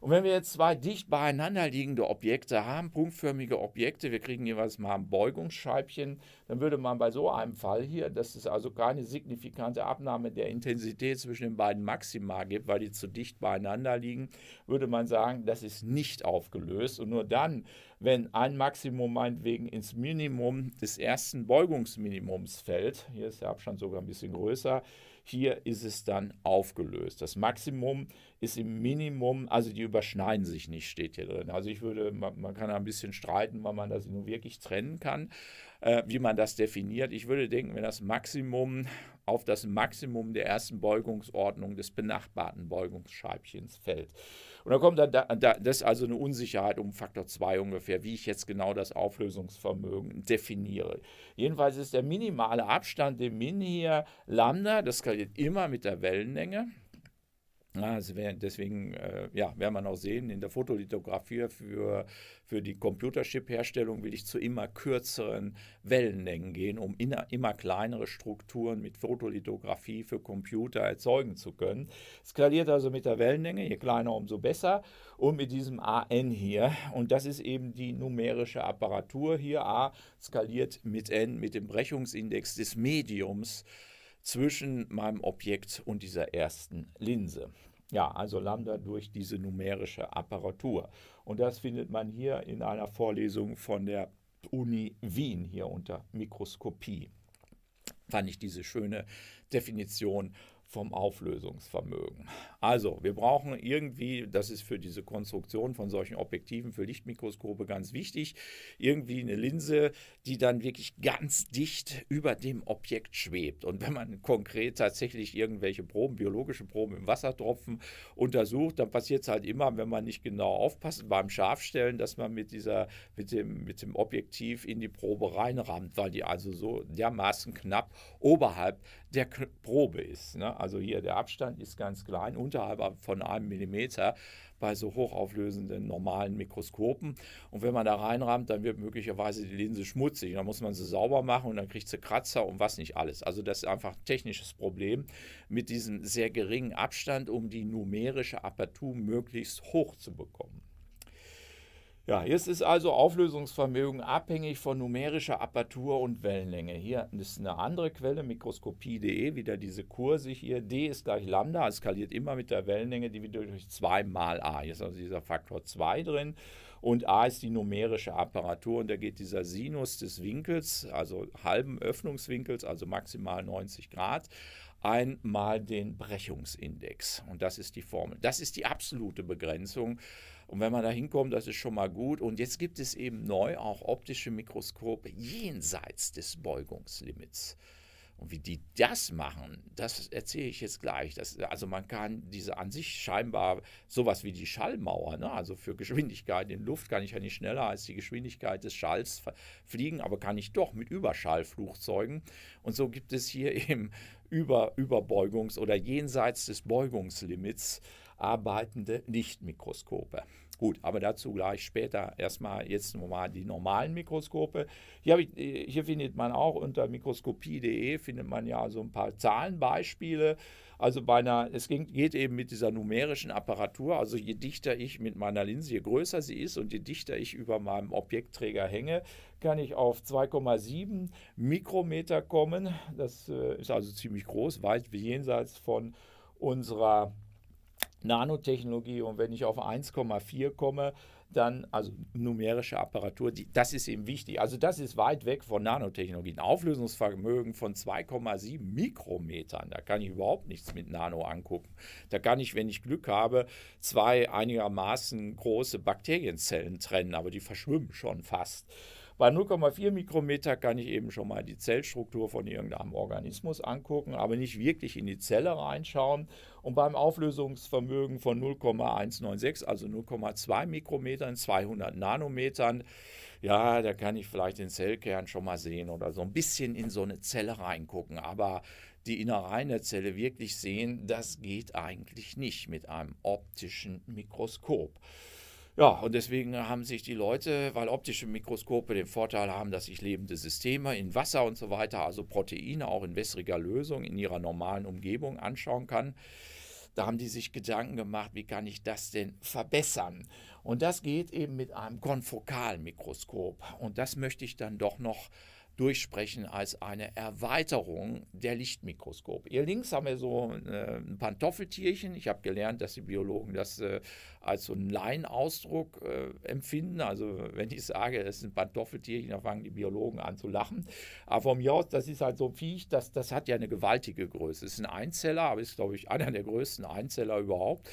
Und wenn wir jetzt zwei dicht beieinander liegende Objekte haben, punktförmige Objekte, wir kriegen jeweils mal ein Beugungsscheibchen, dann würde man bei so einem Fall hier, dass es also keine signifikante Abnahme der Intensität zwischen den beiden Maxima gibt, weil die zu dicht beieinander liegen, würde man sagen, das ist nicht aufgelöst. Und nur dann, wenn ein Maximum meinetwegen ins Minimum des ersten Beugungsminimums fällt, hier ist der Abstand sogar ein bisschen größer, hier ist es dann aufgelöst. Das Maximum ist im Minimum, also die überschneiden sich nicht, steht hier drin. Also ich würde, man, man kann da ein bisschen streiten, wann man das nur wirklich trennen kann, äh, wie man das definiert. Ich würde denken, wenn das Maximum auf das Maximum der ersten Beugungsordnung des benachbarten Beugungsscheibchens fällt, und da kommt da, da, das ist also eine Unsicherheit um Faktor 2 ungefähr, wie ich jetzt genau das Auflösungsvermögen definiere. Jedenfalls ist der minimale Abstand, den Min hier Lambda, das skaliert immer mit der Wellenlänge. Na, wär, deswegen äh, ja, werden wir noch sehen, in der Fotolithografie für, für die computership herstellung will ich zu immer kürzeren Wellenlängen gehen, um inner, immer kleinere Strukturen mit Fotolithografie für Computer erzeugen zu können. Skaliert also mit der Wellenlänge, je kleiner, umso besser. Und mit diesem AN hier, und das ist eben die numerische Apparatur hier, A skaliert mit N, mit dem Brechungsindex des Mediums zwischen meinem Objekt und dieser ersten Linse. Ja, also Lambda durch diese numerische Apparatur. Und das findet man hier in einer Vorlesung von der Uni Wien hier unter Mikroskopie. Fand ich diese schöne Definition vom Auflösungsvermögen. Also, wir brauchen irgendwie, das ist für diese Konstruktion von solchen Objektiven für Lichtmikroskope ganz wichtig, irgendwie eine Linse, die dann wirklich ganz dicht über dem Objekt schwebt. Und wenn man konkret tatsächlich irgendwelche Proben, biologische Proben im Wassertropfen untersucht, dann passiert es halt immer, wenn man nicht genau aufpasst beim Scharfstellen, dass man mit dieser mit dem mit dem Objektiv in die Probe reinrammt, weil die also so dermaßen knapp oberhalb der Probe ist. Ne? Also hier der Abstand ist ganz klein, unterhalb von einem Millimeter bei so hochauflösenden normalen Mikroskopen. Und wenn man da reinrammt, dann wird möglicherweise die Linse schmutzig. Dann muss man sie sauber machen und dann kriegt sie Kratzer und was nicht alles. Also das ist einfach ein technisches Problem mit diesem sehr geringen Abstand, um die numerische Apertur möglichst hoch zu bekommen. Ja, jetzt ist also Auflösungsvermögen abhängig von numerischer Apertur und Wellenlänge. Hier ist eine andere Quelle, mikroskopie.de, wieder diese Kurse hier. D ist gleich Lambda, es skaliert immer mit der Wellenlänge, dividiert durch 2 mal A. Hier ist also dieser Faktor 2 drin und A ist die numerische Apparatur und da geht dieser Sinus des Winkels, also halben Öffnungswinkels, also maximal 90 Grad, einmal den Brechungsindex. Und das ist die Formel. Das ist die absolute Begrenzung und wenn man da hinkommt, das ist schon mal gut. Und jetzt gibt es eben neu auch optische Mikroskope jenseits des Beugungslimits. Und wie die das machen, das erzähle ich jetzt gleich. Das, also man kann diese an sich scheinbar sowas wie die Schallmauer, ne? also für Geschwindigkeit in Luft kann ich ja nicht schneller als die Geschwindigkeit des Schalls fliegen, aber kann ich doch mit Überschallflugzeugen. Und so gibt es hier eben über Überbeugungs- oder jenseits des Beugungslimits arbeitende Lichtmikroskope. Gut, aber dazu gleich später. Erstmal jetzt nochmal die normalen Mikroskope. Hier, ich, äh, hier findet man auch unter mikroskopie.de findet man ja so ein paar Zahlenbeispiele. Also bei einer, es ging, geht eben mit dieser numerischen Apparatur. Also je dichter ich mit meiner Linse, je größer sie ist und je dichter ich über meinem Objektträger hänge, kann ich auf 2,7 Mikrometer kommen. Das äh, ist also ziemlich groß, weit jenseits von unserer Nanotechnologie und wenn ich auf 1,4 komme, dann, also numerische Apparatur, die, das ist eben wichtig. Also das ist weit weg von Nanotechnologie. Ein Auflösungsvermögen von 2,7 Mikrometern, da kann ich überhaupt nichts mit Nano angucken. Da kann ich, wenn ich Glück habe, zwei einigermaßen große Bakterienzellen trennen, aber die verschwimmen schon fast. Bei 0,4 Mikrometer kann ich eben schon mal die Zellstruktur von irgendeinem Organismus angucken, aber nicht wirklich in die Zelle reinschauen und beim Auflösungsvermögen von 0,196, also 0,2 Mikrometern, 200 Nanometern, ja, da kann ich vielleicht den Zellkern schon mal sehen oder so ein bisschen in so eine Zelle reingucken, aber die Innereien der Zelle wirklich sehen, das geht eigentlich nicht mit einem optischen Mikroskop. Ja, und deswegen haben sich die Leute, weil optische Mikroskope den Vorteil haben, dass sich lebende Systeme in Wasser und so weiter, also Proteine auch in wässriger Lösung in ihrer normalen Umgebung anschauen kann, da haben die sich Gedanken gemacht, wie kann ich das denn verbessern? Und das geht eben mit einem Konfokalmikroskop. Und das möchte ich dann doch noch durchsprechen als eine Erweiterung der Lichtmikroskop. Hier links haben wir so äh, ein Pantoffeltierchen. Ich habe gelernt, dass die Biologen das äh, als so einen Laienausdruck äh, empfinden. Also wenn ich sage, es ist ein Pantoffeltierchen, dann fangen die Biologen an zu lachen. Aber von mir aus, das ist halt so ein Viech, das, das hat ja eine gewaltige Größe. Es ist ein Einzeller, aber ist, glaube ich, einer der größten Einzeller überhaupt.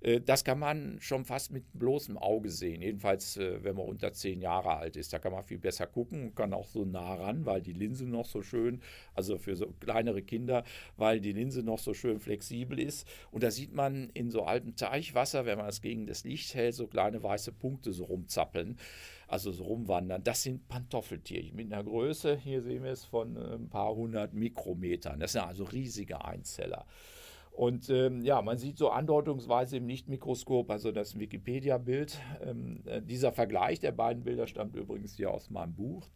Äh, das kann man schon fast mit bloßem Auge sehen. Jedenfalls, äh, wenn man unter zehn Jahre alt ist, da kann man viel besser gucken und kann auch so nah ran, weil die Linse noch so schön, also für so kleinere Kinder, weil die Linse noch so schön flexibel ist. Und da sieht man in so altem Teichwasser, wenn man es gegen das Licht hält, so kleine weiße Punkte so rumzappeln, also so rumwandern. Das sind Pantoffeltierchen mit einer Größe, hier sehen wir es, von äh, ein paar hundert Mikrometern. Das sind also riesige Einzeller. Und ähm, ja, man sieht so andeutungsweise im Nichtmikroskop, also das Wikipedia-Bild, ähm, äh, dieser Vergleich der beiden Bilder stammt übrigens hier aus meinem Buch,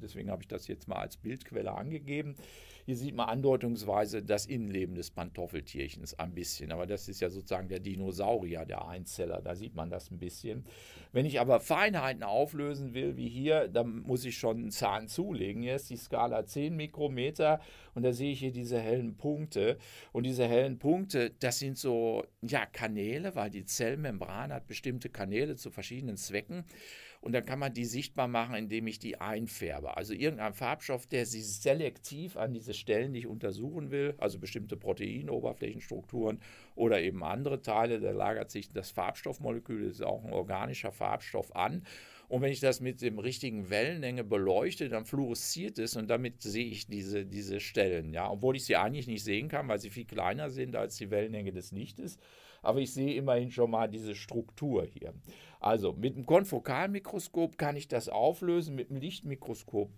deswegen habe ich das jetzt mal als Bildquelle angegeben. Hier sieht man andeutungsweise das Innenleben des Pantoffeltierchens ein bisschen. Aber das ist ja sozusagen der Dinosaurier, der Einzeller. Da sieht man das ein bisschen. Wenn ich aber Feinheiten auflösen will, wie hier, dann muss ich schon einen Zahn zulegen. Hier ist die Skala 10 Mikrometer und da sehe ich hier diese hellen Punkte. Und diese hellen Punkte, das sind so ja, Kanäle, weil die Zellmembran hat bestimmte Kanäle zu verschiedenen Zwecken. Und dann kann man die sichtbar machen, indem ich die einfärbe. Also irgendein Farbstoff, der sie selektiv an diese Stellen, die untersuchen will, also bestimmte Proteine, Oberflächenstrukturen oder eben andere Teile, da lagert sich das Farbstoffmolekül, das ist auch ein organischer Farbstoff an. Und wenn ich das mit dem richtigen Wellenlänge beleuchte, dann fluoresziert es und damit sehe ich diese, diese Stellen. Ja, obwohl ich sie eigentlich nicht sehen kann, weil sie viel kleiner sind als die Wellenlänge des Lichtes aber ich sehe immerhin schon mal diese Struktur hier. Also mit dem Konfokalmikroskop kann ich das auflösen, mit dem Lichtmikroskop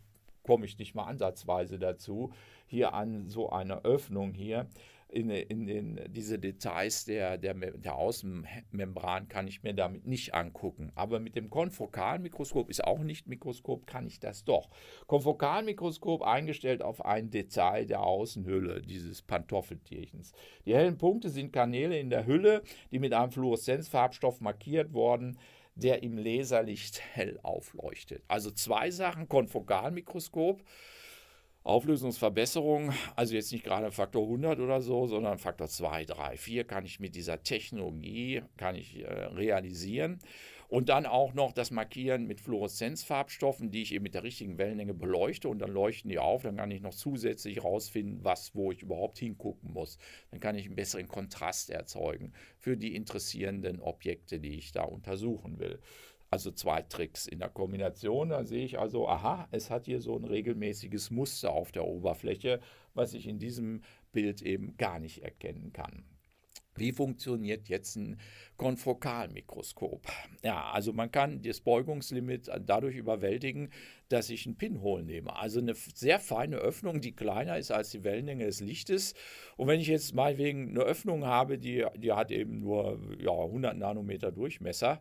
komme ich nicht mal ansatzweise dazu, hier an so einer Öffnung hier in, in, in diese Details der, der, der Außenmembran kann ich mir damit nicht angucken. Aber mit dem Konfokalmikroskop ist auch nicht Mikroskop, kann ich das doch. Konfokalmikroskop eingestellt auf ein Detail der Außenhülle dieses Pantoffeltierchens. Die hellen Punkte sind Kanäle in der Hülle, die mit einem Fluoreszenzfarbstoff markiert wurden der im Laserlicht hell aufleuchtet. Also zwei Sachen, Konfokalmikroskop, Auflösungsverbesserung, also jetzt nicht gerade Faktor 100 oder so, sondern Faktor 2, 3, 4 kann ich mit dieser Technologie kann ich, äh, realisieren. Und dann auch noch das Markieren mit Fluoreszenzfarbstoffen, die ich eben mit der richtigen Wellenlänge beleuchte und dann leuchten die auf. Dann kann ich noch zusätzlich rausfinden, was, wo ich überhaupt hingucken muss. Dann kann ich einen besseren Kontrast erzeugen für die interessierenden Objekte, die ich da untersuchen will. Also zwei Tricks in der Kombination. Da sehe ich also, aha, es hat hier so ein regelmäßiges Muster auf der Oberfläche, was ich in diesem Bild eben gar nicht erkennen kann. Wie funktioniert jetzt ein Konfokalmikroskop? Ja, also man kann das Beugungslimit dadurch überwältigen, dass ich ein Pinhole nehme. Also eine sehr feine Öffnung, die kleiner ist als die Wellenlänge des Lichtes. Und wenn ich jetzt meinetwegen eine Öffnung habe, die, die hat eben nur ja, 100 Nanometer Durchmesser,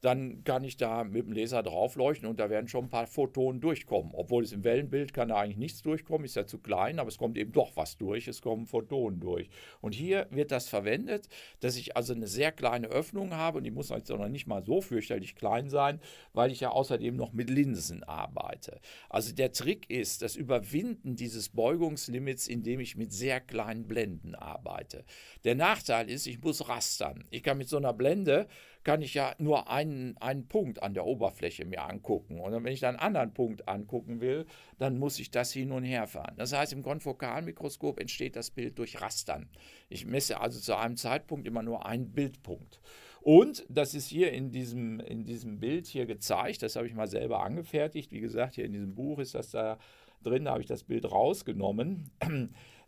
dann kann ich da mit dem Laser draufleuchten und da werden schon ein paar Photonen durchkommen. Obwohl es im Wellenbild kann da eigentlich nichts durchkommen, ist ja zu klein, aber es kommt eben doch was durch, es kommen Photonen durch. Und hier wird das verwendet, dass ich also eine sehr kleine Öffnung habe und die muss jetzt noch nicht mal so fürchterlich klein sein, weil ich ja außerdem noch mit Linsen arbeite. Also der Trick ist das Überwinden dieses Beugungslimits, indem ich mit sehr kleinen Blenden arbeite. Der Nachteil ist, ich muss rastern. Ich kann mit so einer Blende kann ich ja nur einen, einen Punkt an der Oberfläche mir angucken. Und wenn ich dann einen anderen Punkt angucken will, dann muss ich das hin und her fahren. Das heißt, im Konfokalmikroskop entsteht das Bild durch Rastern. Ich messe also zu einem Zeitpunkt immer nur einen Bildpunkt. Und das ist hier in diesem, in diesem Bild hier gezeigt. Das habe ich mal selber angefertigt. Wie gesagt, hier in diesem Buch ist das da drin, da habe ich das Bild rausgenommen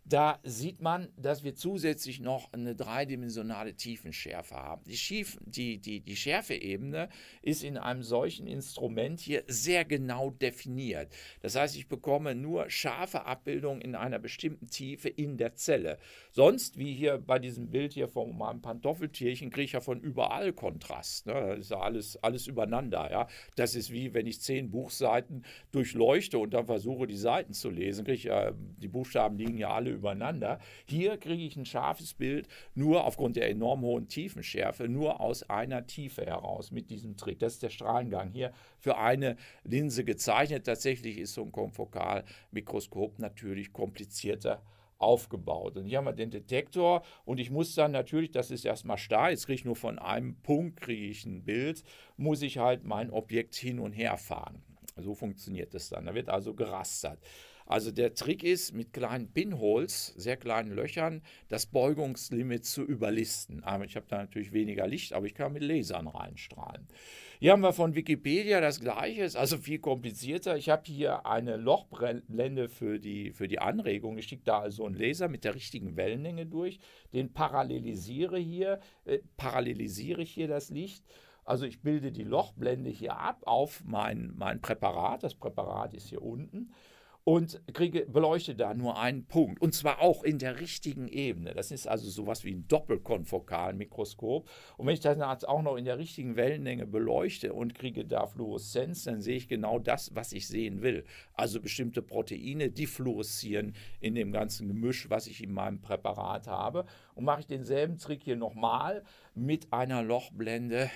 da sieht man, dass wir zusätzlich noch eine dreidimensionale Tiefenschärfe haben. Die, Schief, die, die, die Schärfeebene ist in einem solchen Instrument hier sehr genau definiert. Das heißt, ich bekomme nur scharfe Abbildungen in einer bestimmten Tiefe in der Zelle. Sonst, wie hier bei diesem Bild hier von meinem Pantoffeltierchen, kriege ich ja von überall Kontrast. Ne? Das ist ja alles, alles übereinander. Ja? Das ist wie, wenn ich zehn Buchseiten durchleuchte und dann versuche, die Seiten zu lesen. Kriege ich, äh, die Buchstaben liegen ja alle übereinander. Hier kriege ich ein scharfes Bild nur aufgrund der enorm hohen Tiefenschärfe, nur aus einer Tiefe heraus mit diesem Trick. Das ist der Strahlengang hier für eine Linse gezeichnet. Tatsächlich ist so ein Konfokalmikroskop natürlich komplizierter aufgebaut. Und hier haben wir den Detektor und ich muss dann natürlich, das ist erstmal starr, jetzt kriege ich nur von einem Punkt, kriege ich ein Bild, muss ich halt mein Objekt hin und her fahren. So funktioniert das dann. Da wird also gerastert. Also der Trick ist, mit kleinen Pinholes, sehr kleinen Löchern, das Beugungslimit zu überlisten. Aber ich habe da natürlich weniger Licht, aber ich kann mit Lasern reinstrahlen. Hier haben wir von Wikipedia das gleiche, ist also viel komplizierter. Ich habe hier eine Lochblende für die, für die Anregung. Ich schicke da also einen Laser mit der richtigen Wellenlänge durch, den parallelisiere hier, äh, parallelisiere ich hier das Licht. Also ich bilde die Lochblende hier ab auf mein, mein Präparat. Das Präparat ist hier unten und kriege, beleuchte da nur einen Punkt. Und zwar auch in der richtigen Ebene. Das ist also sowas wie ein Doppelkonfokalmikroskop. Und wenn ich das auch noch in der richtigen Wellenlänge beleuchte und kriege da Fluoreszenz, dann sehe ich genau das, was ich sehen will. Also bestimmte Proteine, die fluoreszieren in dem ganzen Gemisch, was ich in meinem Präparat habe. Und mache ich denselben Trick hier nochmal mit einer Lochblende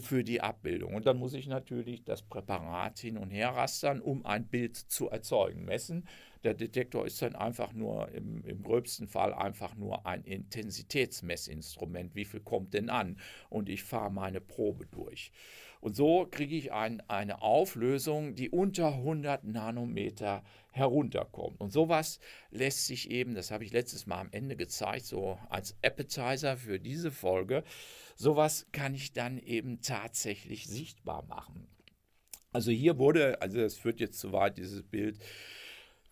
für die Abbildung. Und dann muss ich natürlich das Präparat hin und her rastern, um ein Bild zu erzeugen, messen. Der Detektor ist dann einfach nur im, im gröbsten Fall einfach nur ein Intensitätsmessinstrument. Wie viel kommt denn an? Und ich fahre meine Probe durch. Und so kriege ich ein, eine Auflösung, die unter 100 Nanometer herunterkommt. Und sowas lässt sich eben, das habe ich letztes Mal am Ende gezeigt, so als Appetizer für diese Folge, sowas kann ich dann eben tatsächlich sichtbar machen. Also hier wurde, also das führt jetzt zu weit, dieses Bild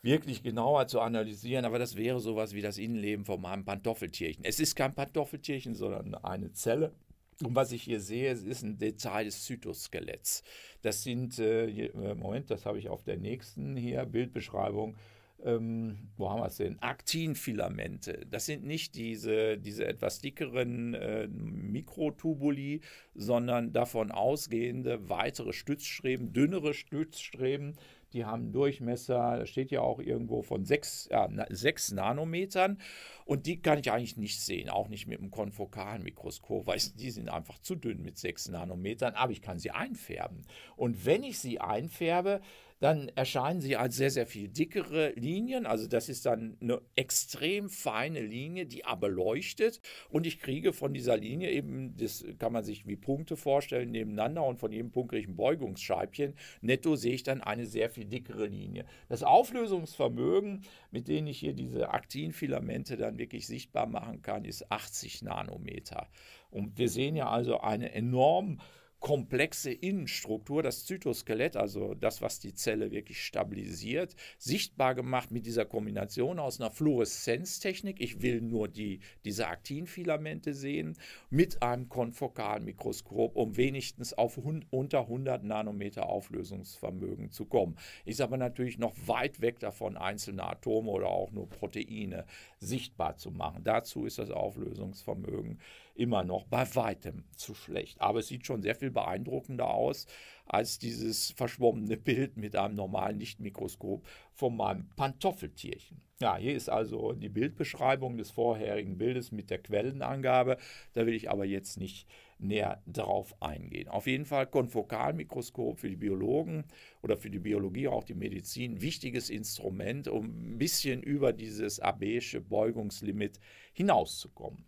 wirklich genauer zu analysieren, aber das wäre sowas wie das Innenleben von meinem Pantoffeltierchen. Es ist kein Pantoffeltierchen, sondern eine Zelle. Und was ich hier sehe, ist ein Detail des Zytoskeletts. Das sind, äh, äh, Moment, das habe ich auf der nächsten hier, Bildbeschreibung, ähm, wo haben wir es denn? Aktinfilamente. Das sind nicht diese, diese etwas dickeren äh, Mikrotubuli, sondern davon ausgehende weitere Stützstreben, dünnere Stützstreben. Die haben Durchmesser, steht ja auch irgendwo von 6 äh, sechs Nanometern. Und die kann ich eigentlich nicht sehen, auch nicht mit einem konfokalen Mikroskop, weil die sind einfach zu dünn mit 6 Nanometern. Aber ich kann sie einfärben. Und wenn ich sie einfärbe, dann erscheinen sie als sehr, sehr viel dickere Linien. Also das ist dann eine extrem feine Linie, die aber leuchtet. Und ich kriege von dieser Linie eben, das kann man sich wie Punkte vorstellen, nebeneinander und von jedem Punkt kriege ich ein Beugungsscheibchen. Netto sehe ich dann eine sehr viel dickere Linie. Das Auflösungsvermögen, mit dem ich hier diese Aktinfilamente dann wirklich sichtbar machen kann, ist 80 Nanometer. Und wir sehen ja also eine enormen komplexe Innenstruktur, das Zytoskelett, also das, was die Zelle wirklich stabilisiert, sichtbar gemacht mit dieser Kombination aus einer Fluoreszenztechnik. Ich will nur die, diese Aktinfilamente sehen, mit einem konfokalen Mikroskop, um wenigstens auf unter 100 Nanometer Auflösungsvermögen zu kommen. Ist aber natürlich noch weit weg davon, einzelne Atome oder auch nur Proteine sichtbar zu machen. Dazu ist das Auflösungsvermögen immer noch bei weitem zu schlecht. Aber es sieht schon sehr viel beeindruckender aus als dieses verschwommene Bild mit einem normalen Lichtmikroskop von meinem Pantoffeltierchen. Ja, hier ist also die Bildbeschreibung des vorherigen Bildes mit der Quellenangabe. Da will ich aber jetzt nicht näher drauf eingehen. Auf jeden Fall Konfokalmikroskop für die Biologen oder für die Biologie, auch die Medizin, wichtiges Instrument, um ein bisschen über dieses abeische Beugungslimit hinauszukommen.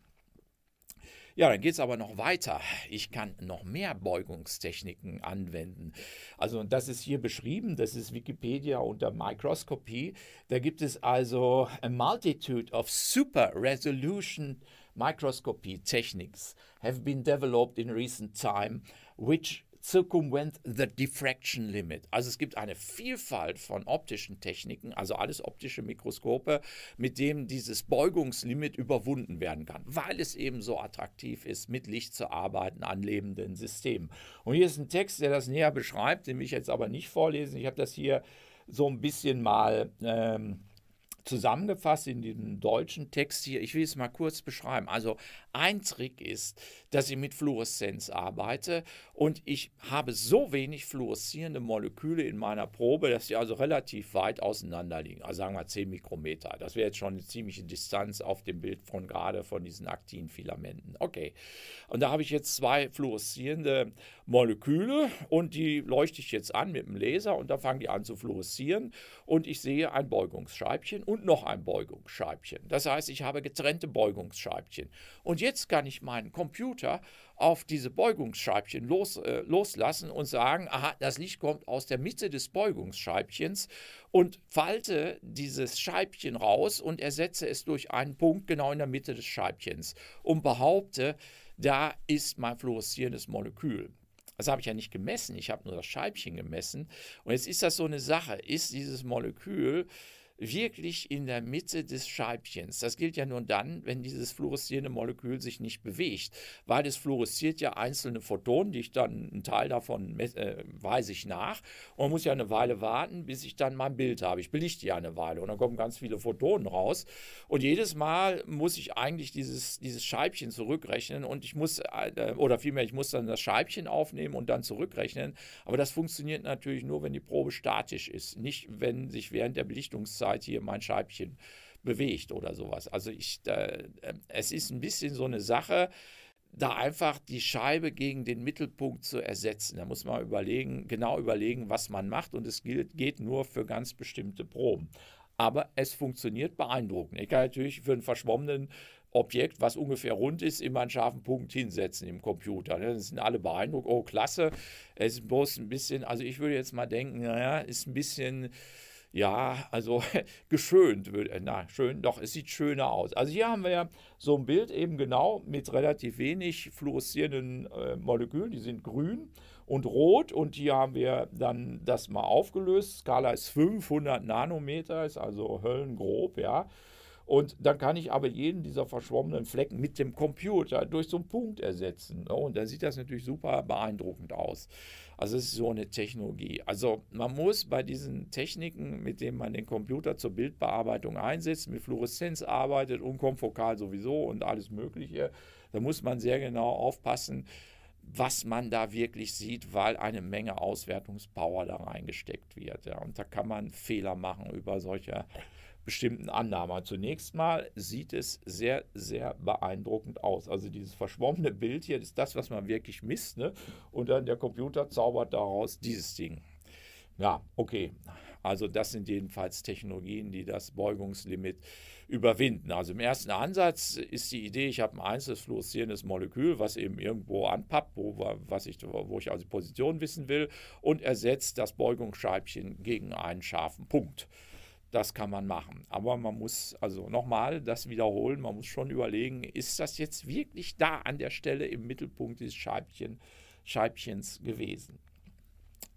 Ja, dann geht es aber noch weiter. Ich kann noch mehr Beugungstechniken anwenden. Also, das ist hier beschrieben, das ist Wikipedia unter Microscopy. Da gibt es also a multitude of super resolution microscopy techniques have been developed in recent time, which circumvent the diffraction limit. Also es gibt eine Vielfalt von optischen Techniken, also alles optische Mikroskope, mit dem dieses Beugungslimit überwunden werden kann, weil es eben so attraktiv ist, mit Licht zu arbeiten an lebenden Systemen. Und hier ist ein Text, der das näher beschreibt, den will ich jetzt aber nicht vorlesen. Ich habe das hier so ein bisschen mal ähm, zusammengefasst in dem deutschen Text hier. Ich will es mal kurz beschreiben. Also ein Trick ist, dass ich mit Fluoreszenz arbeite und ich habe so wenig fluoreszierende Moleküle in meiner Probe, dass sie also relativ weit auseinander liegen, also sagen wir 10 Mikrometer. Das wäre jetzt schon eine ziemliche Distanz auf dem Bild von gerade von diesen Aktinfilamenten. Okay, und da habe ich jetzt zwei fluoreszierende Moleküle und die leuchte ich jetzt an mit dem Laser und da fangen die an zu fluoreszieren und ich sehe ein Beugungsscheibchen und noch ein Beugungsscheibchen. Das heißt, ich habe getrennte Beugungsscheibchen. Und jetzt kann ich meinen Computer Computer auf diese Beugungsscheibchen los, äh, loslassen und sagen, aha, das Licht kommt aus der Mitte des Beugungsscheibchens und falte dieses Scheibchen raus und ersetze es durch einen Punkt genau in der Mitte des Scheibchens und behaupte, da ist mein fluoreszierendes Molekül. Das habe ich ja nicht gemessen, ich habe nur das Scheibchen gemessen. Und jetzt ist das so eine Sache, ist dieses Molekül wirklich in der Mitte des Scheibchens. Das gilt ja nur dann, wenn dieses fluoreszierende Molekül sich nicht bewegt, weil es fluoresziert ja einzelne Photonen, die ich dann, einen Teil davon äh, weise ich nach und muss ja eine Weile warten, bis ich dann mein Bild habe. Ich belichte ja eine Weile und dann kommen ganz viele Photonen raus und jedes Mal muss ich eigentlich dieses, dieses Scheibchen zurückrechnen und ich muss, äh, oder vielmehr, ich muss dann das Scheibchen aufnehmen und dann zurückrechnen, aber das funktioniert natürlich nur, wenn die Probe statisch ist, nicht wenn sich während der Belichtungszeit Zeit hier mein Scheibchen bewegt oder sowas. Also ich, äh, es ist ein bisschen so eine Sache, da einfach die Scheibe gegen den Mittelpunkt zu ersetzen. Da muss man überlegen, genau überlegen, was man macht und es gilt, geht nur für ganz bestimmte Proben. Aber es funktioniert beeindruckend. Ich kann natürlich für einen verschwommenen Objekt, was ungefähr rund ist, immer einen scharfen Punkt hinsetzen im Computer. Ne? Dann sind alle beeindruckt, oh klasse, es ist bloß ein bisschen, also ich würde jetzt mal denken, naja, ist ein bisschen ja, also geschönt, äh, na schön, doch, es sieht schöner aus. Also hier haben wir ja so ein Bild eben genau mit relativ wenig fluoreszierenden äh, Molekülen, die sind grün und rot und hier haben wir dann das mal aufgelöst. Skala ist 500 Nanometer, ist also höllengrob, ja. Und dann kann ich aber jeden dieser verschwommenen Flecken mit dem Computer durch so einen Punkt ersetzen. Oh, und dann sieht das natürlich super beeindruckend aus. Also es ist so eine Technologie. Also man muss bei diesen Techniken, mit denen man den Computer zur Bildbearbeitung einsetzt, mit Fluoreszenz arbeitet und Konfokal sowieso und alles Mögliche, da muss man sehr genau aufpassen, was man da wirklich sieht, weil eine Menge Auswertungspower da reingesteckt wird. Ja. Und da kann man Fehler machen über solche bestimmten Annahmen. Zunächst mal sieht es sehr, sehr beeindruckend aus. Also dieses verschwommene Bild hier ist das, was man wirklich misst. Ne? Und dann der Computer zaubert daraus dieses Ding. Ja, okay. Also das sind jedenfalls Technologien, die das Beugungslimit überwinden. Also im ersten Ansatz ist die Idee, ich habe ein einzelnes fluoreszierendes Molekül, was eben irgendwo anpappt, wo, was ich, wo ich also Position wissen will, und ersetzt das Beugungsscheibchen gegen einen scharfen Punkt. Das kann man machen. Aber man muss also nochmal das wiederholen. Man muss schon überlegen, ist das jetzt wirklich da an der Stelle im Mittelpunkt dieses Scheibchen, Scheibchens gewesen?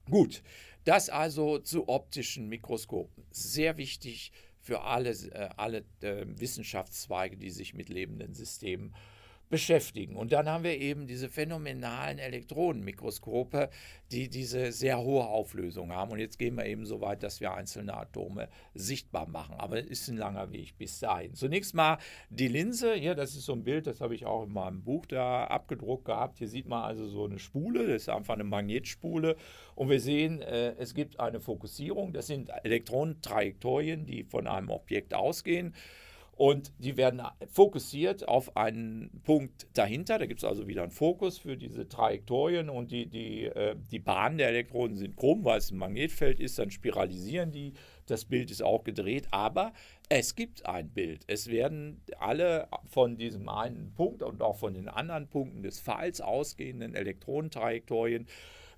Gut, das also zu optischen Mikroskopen. Sehr wichtig für alle, äh, alle äh, Wissenschaftszweige, die sich mit lebenden Systemen äh, beschäftigen. Und dann haben wir eben diese phänomenalen Elektronenmikroskope, die diese sehr hohe Auflösung haben. Und jetzt gehen wir eben so weit, dass wir einzelne Atome sichtbar machen. Aber es ist ein langer Weg bis dahin. Zunächst mal die Linse. Hier, das ist so ein Bild, das habe ich auch in meinem Buch da abgedruckt gehabt. Hier sieht man also so eine Spule. Das ist einfach eine Magnetspule. Und wir sehen, äh, es gibt eine Fokussierung. Das sind Elektronentrajektorien, die von einem Objekt ausgehen. Und die werden fokussiert auf einen Punkt dahinter. Da gibt es also wieder einen Fokus für diese Trajektorien und die, die, äh, die Bahnen der Elektronen sind krumm, weil es ein Magnetfeld ist, dann spiralisieren die. Das Bild ist auch gedreht, aber es gibt ein Bild. Es werden alle von diesem einen Punkt und auch von den anderen Punkten des Pfeils ausgehenden Elektronentrajektorien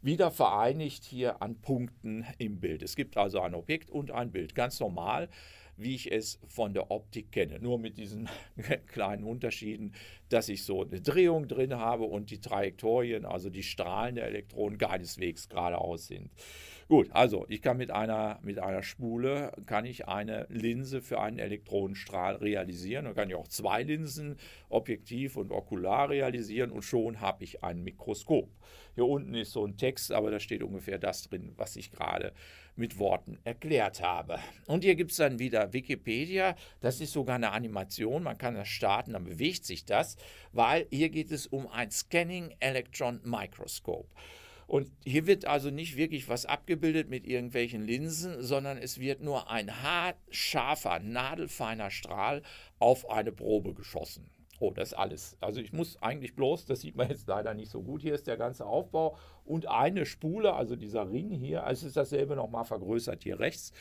wieder vereinigt hier an Punkten im Bild. Es gibt also ein Objekt und ein Bild, ganz normal wie ich es von der Optik kenne. Nur mit diesen kleinen Unterschieden, dass ich so eine Drehung drin habe und die Trajektorien, also die Strahlen der Elektronen keineswegs geradeaus sind. Gut, also ich kann mit einer, mit einer Spule kann ich eine Linse für einen Elektronenstrahl realisieren und kann ich auch zwei Linsen, Objektiv und Okular realisieren und schon habe ich ein Mikroskop. Hier unten ist so ein Text, aber da steht ungefähr das drin, was ich gerade mit Worten erklärt habe. Und hier gibt es dann wieder Wikipedia. Das ist sogar eine Animation. Man kann das starten, dann bewegt sich das, weil hier geht es um ein Scanning Electron Microscope. Und hier wird also nicht wirklich was abgebildet mit irgendwelchen Linsen, sondern es wird nur ein haarscharfer, nadelfeiner Strahl auf eine Probe geschossen. Oh, das ist alles. Also ich muss eigentlich bloß, das sieht man jetzt leider nicht so gut, hier ist der ganze Aufbau und eine Spule, also dieser Ring hier, also es ist dasselbe nochmal vergrößert hier rechts.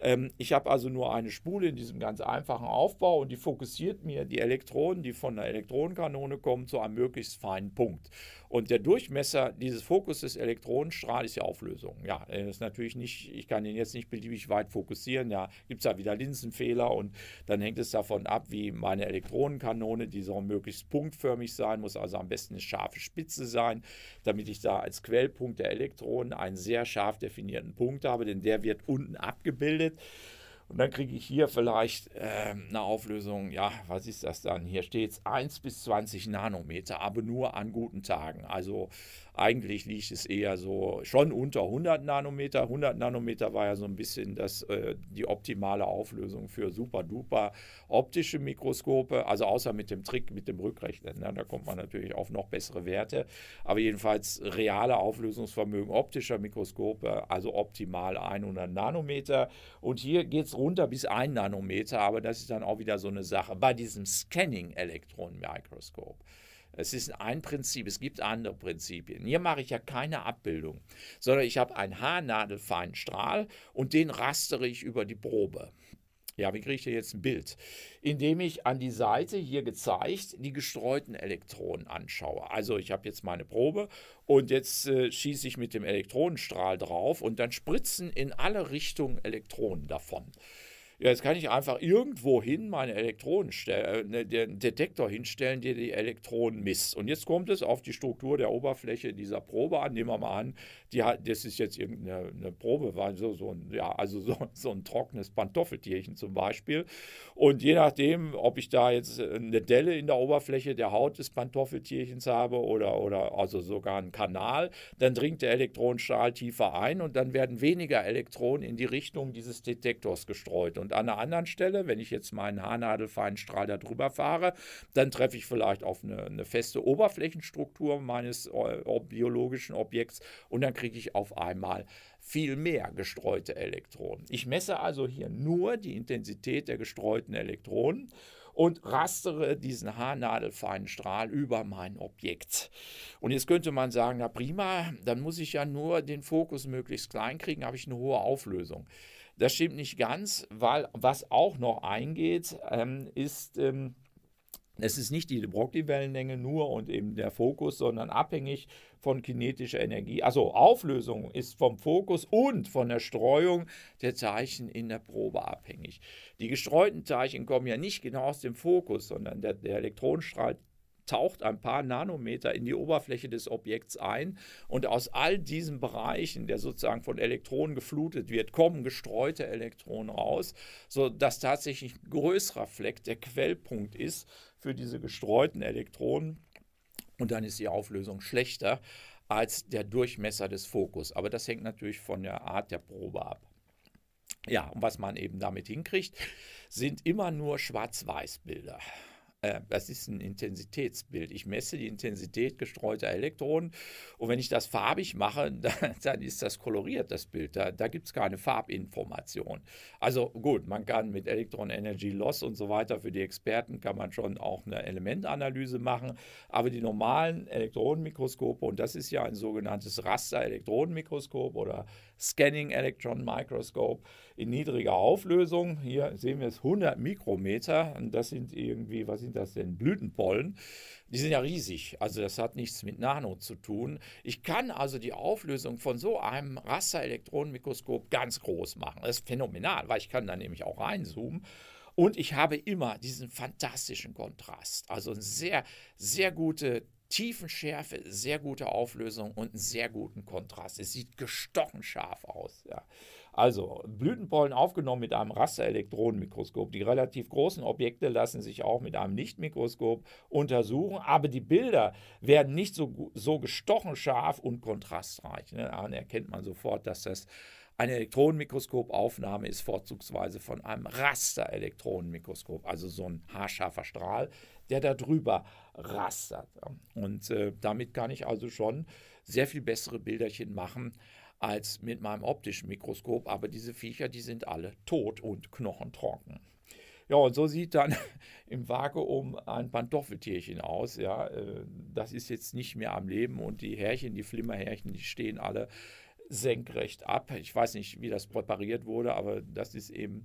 Ähm, ich habe also nur eine Spule in diesem ganz einfachen Aufbau und die fokussiert mir die Elektronen, die von der Elektronenkanone kommen, zu einem möglichst feinen Punkt. Und der Durchmesser dieses Fokus des Elektronenstrahls ist die Auflösung. Ja, ist natürlich nicht, ich kann den jetzt nicht beliebig weit fokussieren. Ja, gibt es da wieder Linsenfehler und dann hängt es davon ab, wie meine Elektronenkanone, die soll möglichst punktförmig sein, muss also am besten eine scharfe Spitze sein, damit ich da als Quellpunkt der Elektronen einen sehr scharf definierten Punkt habe, denn der wird unten abgebildet. Und dann kriege ich hier vielleicht äh, eine Auflösung, ja, was ist das dann? Hier steht es 1 bis 20 Nanometer, aber nur an guten Tagen. Also eigentlich liegt es eher so schon unter 100 Nanometer. 100 Nanometer war ja so ein bisschen das, äh, die optimale Auflösung für super duper optische Mikroskope. Also außer mit dem Trick mit dem Rückrechnen. Ne? Da kommt man natürlich auf noch bessere Werte. Aber jedenfalls reale Auflösungsvermögen optischer Mikroskope, also optimal 100 Nanometer. Und hier geht es runter bis 1 Nanometer. Aber das ist dann auch wieder so eine Sache. Bei diesem Scanning-Elektronenmikroskop. Es ist ein Prinzip, es gibt andere Prinzipien. Hier mache ich ja keine Abbildung, sondern ich habe einen haarnadelfeinen Strahl und den rastere ich über die Probe. Ja, wie kriege ich denn jetzt ein Bild? Indem ich an die Seite hier gezeigt die gestreuten Elektronen anschaue. Also ich habe jetzt meine Probe und jetzt äh, schieße ich mit dem Elektronenstrahl drauf und dann spritzen in alle Richtungen Elektronen davon. Jetzt kann ich einfach irgendwo hin meine Elektronen äh, ne, den Detektor hinstellen, der die Elektronen misst. Und jetzt kommt es auf die Struktur der Oberfläche dieser Probe an. Nehmen wir mal an, die hat, das ist jetzt irgendeine Probe, war so, so ein, ja, also so, so ein trockenes Pantoffeltierchen zum Beispiel. Und je nachdem, ob ich da jetzt eine Delle in der Oberfläche der Haut des Pantoffeltierchens habe oder, oder also sogar einen Kanal, dann dringt der Elektronenstrahl tiefer ein und dann werden weniger Elektronen in die Richtung dieses Detektors gestreut. Und und an einer anderen Stelle, wenn ich jetzt meinen haarnadelfeinen Strahl da drüber fahre, dann treffe ich vielleicht auf eine, eine feste Oberflächenstruktur meines äh, biologischen Objekts und dann kriege ich auf einmal viel mehr gestreute Elektronen. Ich messe also hier nur die Intensität der gestreuten Elektronen und rastere diesen haarnadelfeinen Strahl über mein Objekt. Und jetzt könnte man sagen, na prima, dann muss ich ja nur den Fokus möglichst klein kriegen, habe ich eine hohe Auflösung. Das stimmt nicht ganz, weil was auch noch eingeht, ähm, ist, ähm, es ist nicht die de Broglie-Wellenlänge nur und eben der Fokus, sondern abhängig von kinetischer Energie. Also Auflösung ist vom Fokus und von der Streuung der Teilchen in der Probe abhängig. Die gestreuten Teilchen kommen ja nicht genau aus dem Fokus, sondern der, der Elektronenstrahl taucht ein paar Nanometer in die Oberfläche des Objekts ein und aus all diesen Bereichen, der sozusagen von Elektronen geflutet wird, kommen gestreute Elektronen raus, sodass tatsächlich ein größerer Fleck der Quellpunkt ist für diese gestreuten Elektronen und dann ist die Auflösung schlechter als der Durchmesser des Fokus. Aber das hängt natürlich von der Art der Probe ab. Ja, und was man eben damit hinkriegt, sind immer nur Schwarz-Weiß-Bilder. Äh, das ist ein Intensitätsbild. Ich messe die Intensität gestreuter Elektronen und wenn ich das farbig mache, dann, ist das koloriert, das Bild. Da, da gibt es keine Farbinformation. Also gut, man kann mit Electron Energy Loss und so weiter für die Experten kann man schon auch eine Elementanalyse machen, aber die normalen Elektronenmikroskope, und das ist ja ein sogenanntes Raster-Elektronenmikroskop oder Scanning Electron Microscope in niedriger Auflösung. Hier sehen wir es 100 Mikrometer. Und das sind irgendwie, was sind das denn? Blütenpollen. Die sind ja riesig. Also das hat nichts mit Nano zu tun. Ich kann also die Auflösung von so einem Rasterelektronenmikroskop ganz groß machen. Das ist phänomenal, weil ich kann da nämlich auch reinzoomen. Und ich habe immer diesen fantastischen Kontrast. Also eine sehr, sehr gute Tiefenschärfe, sehr gute Auflösung und einen sehr guten Kontrast. Es sieht gestochen scharf aus. Ja. Also Blütenpollen aufgenommen mit einem Rasterelektronenmikroskop. Die relativ großen Objekte lassen sich auch mit einem Lichtmikroskop untersuchen, aber die Bilder werden nicht so, so gestochen scharf und kontrastreich. Ne? Daran ah, ne, erkennt man sofort, dass das eine Elektronenmikroskopaufnahme ist vorzugsweise von einem Rasterelektronenmikroskop, also so ein haarscharfer Strahl, der da drüber rastert. Und äh, damit kann ich also schon sehr viel bessere Bilderchen machen als mit meinem optischen Mikroskop. Aber diese Viecher, die sind alle tot und knochentrocken. Ja, und so sieht dann im Vakuum ein Pantoffeltierchen aus. Ja, äh, das ist jetzt nicht mehr am Leben und die Härchen, die Flimmerhärchen, die stehen alle senkrecht ab. Ich weiß nicht, wie das präpariert wurde, aber das ist eben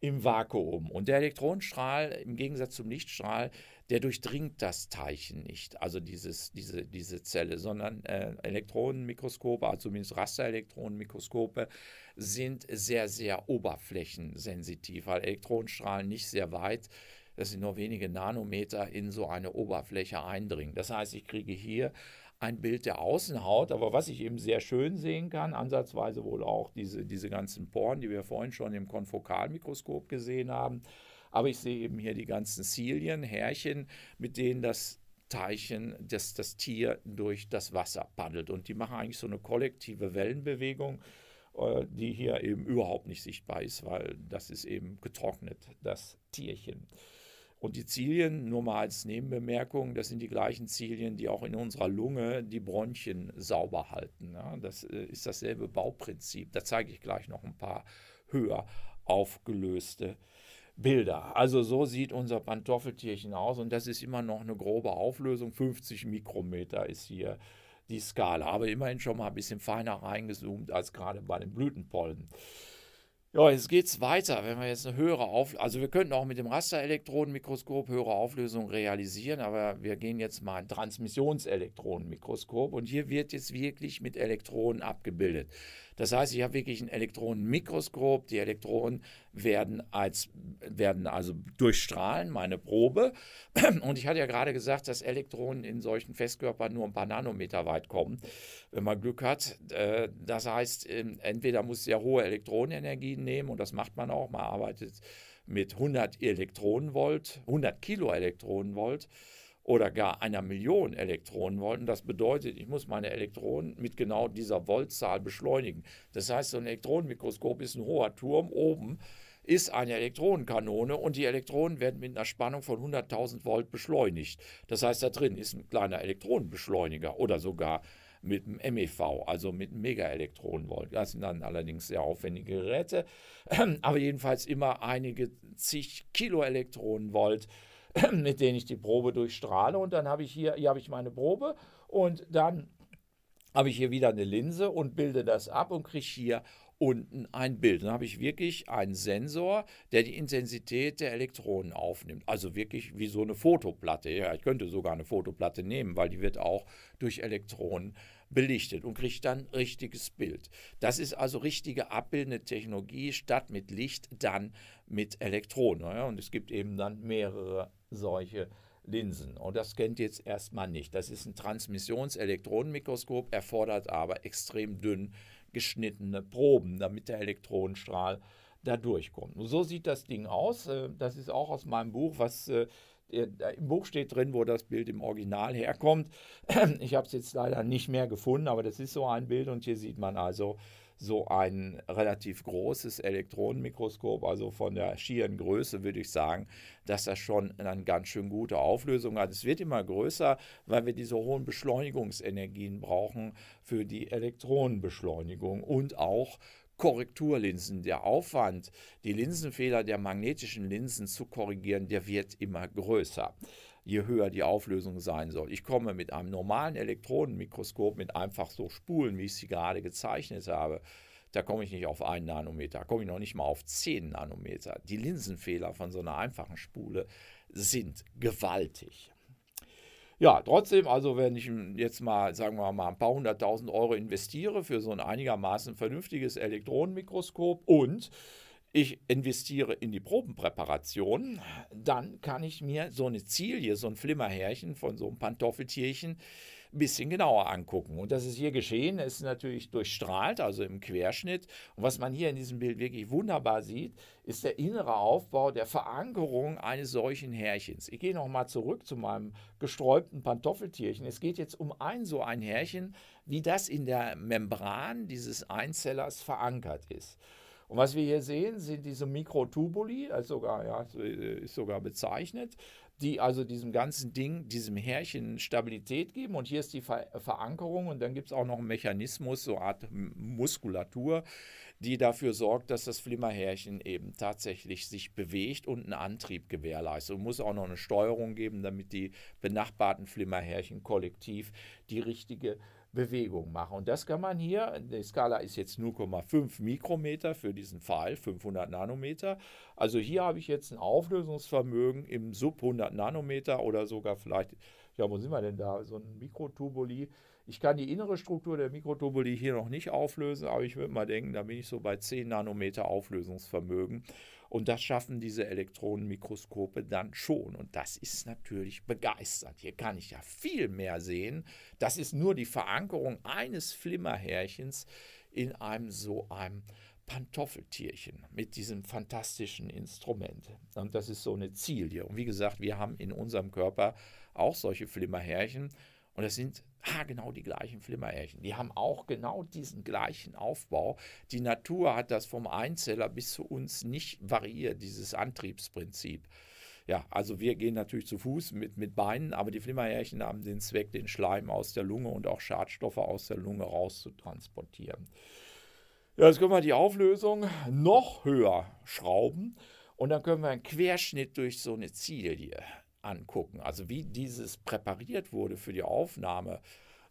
im Vakuum. Und der Elektronenstrahl im Gegensatz zum Lichtstrahl der durchdringt das Teilchen nicht, also dieses, diese, diese Zelle, sondern äh, Elektronenmikroskope, also zumindest Rasterelektronenmikroskope, sind sehr, sehr oberflächensensitiv, weil Elektronenstrahlen nicht sehr weit das sind nur wenige Nanometer in so eine Oberfläche eindringen. Das heißt, ich kriege hier ein Bild der Außenhaut, aber was ich eben sehr schön sehen kann, ansatzweise wohl auch diese, diese ganzen Poren, die wir vorhin schon im Konfokalmikroskop gesehen haben, aber ich sehe eben hier die ganzen Zilien, Härchen, mit denen das Teilchen, dass das Tier durch das Wasser paddelt. Und die machen eigentlich so eine kollektive Wellenbewegung, äh, die hier eben überhaupt nicht sichtbar ist, weil das ist eben getrocknet, das Tierchen. Und die Zilien, nur mal als Nebenbemerkung, das sind die gleichen Zilien, die auch in unserer Lunge die Bronchien sauber halten. Das äh, ist dasselbe Bauprinzip. Da zeige ich gleich noch ein paar höher aufgelöste Bilder. Also so sieht unser Pantoffeltierchen aus und das ist immer noch eine grobe Auflösung. 50 Mikrometer ist hier die Skala, aber immerhin schon mal ein bisschen feiner reingezoomt als gerade bei den Blütenpollen. Ja, jetzt geht es weiter, wenn wir jetzt eine höhere Auflösung, also wir könnten auch mit dem Rasterelektronenmikroskop höhere Auflösung realisieren, aber wir gehen jetzt mal ein Transmissionselektronenmikroskop und hier wird jetzt wirklich mit Elektronen abgebildet. Das heißt, ich habe wirklich ein Elektronenmikroskop. Die Elektronen werden, als, werden also durchstrahlen, meine Probe. Und ich hatte ja gerade gesagt, dass Elektronen in solchen Festkörpern nur ein paar Nanometer weit kommen, wenn man Glück hat. Äh, das heißt, ähm, entweder muss ich ja hohe Elektronenenergien nehmen und das macht man auch. Man arbeitet mit 100 Elektronenvolt, 100 Kiloelektronenvolt. Elektronenvolt oder gar einer Million Elektronenvolten. Das bedeutet, ich muss meine Elektronen mit genau dieser Voltzahl beschleunigen. Das heißt, so ein Elektronenmikroskop ist ein hoher Turm oben ist eine Elektronenkanone und die Elektronen werden mit einer Spannung von 100.000 Volt beschleunigt. Das heißt, da drin ist ein kleiner Elektronenbeschleuniger oder sogar mit einem MEV, also mit einem Megaelektronenvolt. Das sind dann allerdings sehr aufwendige Geräte, aber jedenfalls immer einige zig Kiloelektronenvolt mit denen ich die Probe durchstrahle. Und dann habe ich hier, hier habe ich meine Probe und dann habe ich hier wieder eine Linse und bilde das ab und kriege hier unten ein Bild. Dann habe ich wirklich einen Sensor, der die Intensität der Elektronen aufnimmt. Also wirklich wie so eine Fotoplatte. Ja, ich könnte sogar eine Fotoplatte nehmen, weil die wird auch durch Elektronen belichtet und kriegt dann richtiges Bild. Das ist also richtige abbildende Technologie statt mit Licht, dann mit Elektronen. Ja, und es gibt eben dann mehrere solche Linsen. Und das kennt jetzt erstmal nicht. Das ist ein Transmissionselektronenmikroskop, erfordert aber extrem dünn geschnittene Proben, damit der Elektronenstrahl da durchkommt. Und so sieht das Ding aus. Äh, das ist auch aus meinem Buch, was äh, im Buch steht drin, wo das Bild im Original herkommt. Ich habe es jetzt leider nicht mehr gefunden, aber das ist so ein Bild und hier sieht man also so ein relativ großes Elektronenmikroskop, also von der schieren Größe würde ich sagen, dass das schon eine ganz schön gute Auflösung hat. Es wird immer größer, weil wir diese hohen Beschleunigungsenergien brauchen für die Elektronenbeschleunigung und auch Korrekturlinsen. Der Aufwand, die Linsenfehler der magnetischen Linsen zu korrigieren, der wird immer größer je höher die Auflösung sein soll. Ich komme mit einem normalen Elektronenmikroskop, mit einfach so Spulen, wie ich sie gerade gezeichnet habe, da komme ich nicht auf einen Nanometer, da komme ich noch nicht mal auf zehn Nanometer. Die Linsenfehler von so einer einfachen Spule sind gewaltig. Ja, trotzdem, also wenn ich jetzt mal, sagen wir mal, ein paar hunderttausend Euro investiere für so ein einigermaßen vernünftiges Elektronenmikroskop und ich investiere in die Probenpräparation, dann kann ich mir so eine Zilie, so ein Flimmerhärchen von so einem Pantoffeltierchen ein bisschen genauer angucken. Und das ist hier geschehen, ist natürlich durchstrahlt, also im Querschnitt. Und was man hier in diesem Bild wirklich wunderbar sieht, ist der innere Aufbau der Verankerung eines solchen Härchens. Ich gehe nochmal zurück zu meinem gesträubten Pantoffeltierchen. Es geht jetzt um ein so ein Härchen, wie das in der Membran dieses Einzellers verankert ist. Und was wir hier sehen, sind diese Mikrotubuli, also sogar, ja, äh, ist sogar bezeichnet, die also diesem ganzen Ding, diesem Härchen Stabilität geben. Und hier ist die Ver Verankerung und dann gibt es auch noch einen Mechanismus, so eine Art Muskulatur, die dafür sorgt, dass das Flimmerhärchen eben tatsächlich sich bewegt und einen Antrieb gewährleistet. Und muss auch noch eine Steuerung geben, damit die benachbarten Flimmerhärchen kollektiv die richtige Bewegung machen. Und das kann man hier, die Skala ist jetzt 0,5 Mikrometer für diesen Pfeil, 500 Nanometer. Also hier habe ich jetzt ein Auflösungsvermögen im Sub 100 Nanometer oder sogar vielleicht, ja, wo sind wir denn da? So ein Mikrotubuli. Ich kann die innere Struktur der Mikrotubuli hier noch nicht auflösen, aber ich würde mal denken, da bin ich so bei 10 Nanometer Auflösungsvermögen. Und das schaffen diese Elektronenmikroskope dann schon. Und das ist natürlich begeistert. Hier kann ich ja viel mehr sehen. Das ist nur die Verankerung eines Flimmerhärchens in einem so einem Pantoffeltierchen mit diesem fantastischen Instrument. Und das ist so eine Ziel hier. Und wie gesagt, wir haben in unserem Körper auch solche Flimmerhärchen. Und das sind ah, genau die gleichen Flimmerärchen. Die haben auch genau diesen gleichen Aufbau. Die Natur hat das vom Einzeller bis zu uns nicht variiert, dieses Antriebsprinzip. Ja, also wir gehen natürlich zu Fuß mit, mit Beinen, aber die Flimmerärchen haben den Zweck, den Schleim aus der Lunge und auch Schadstoffe aus der Lunge rauszutransportieren. Ja, jetzt können wir die Auflösung noch höher schrauben und dann können wir einen Querschnitt durch so eine Ziel hier angucken. Also wie dieses präpariert wurde für die Aufnahme,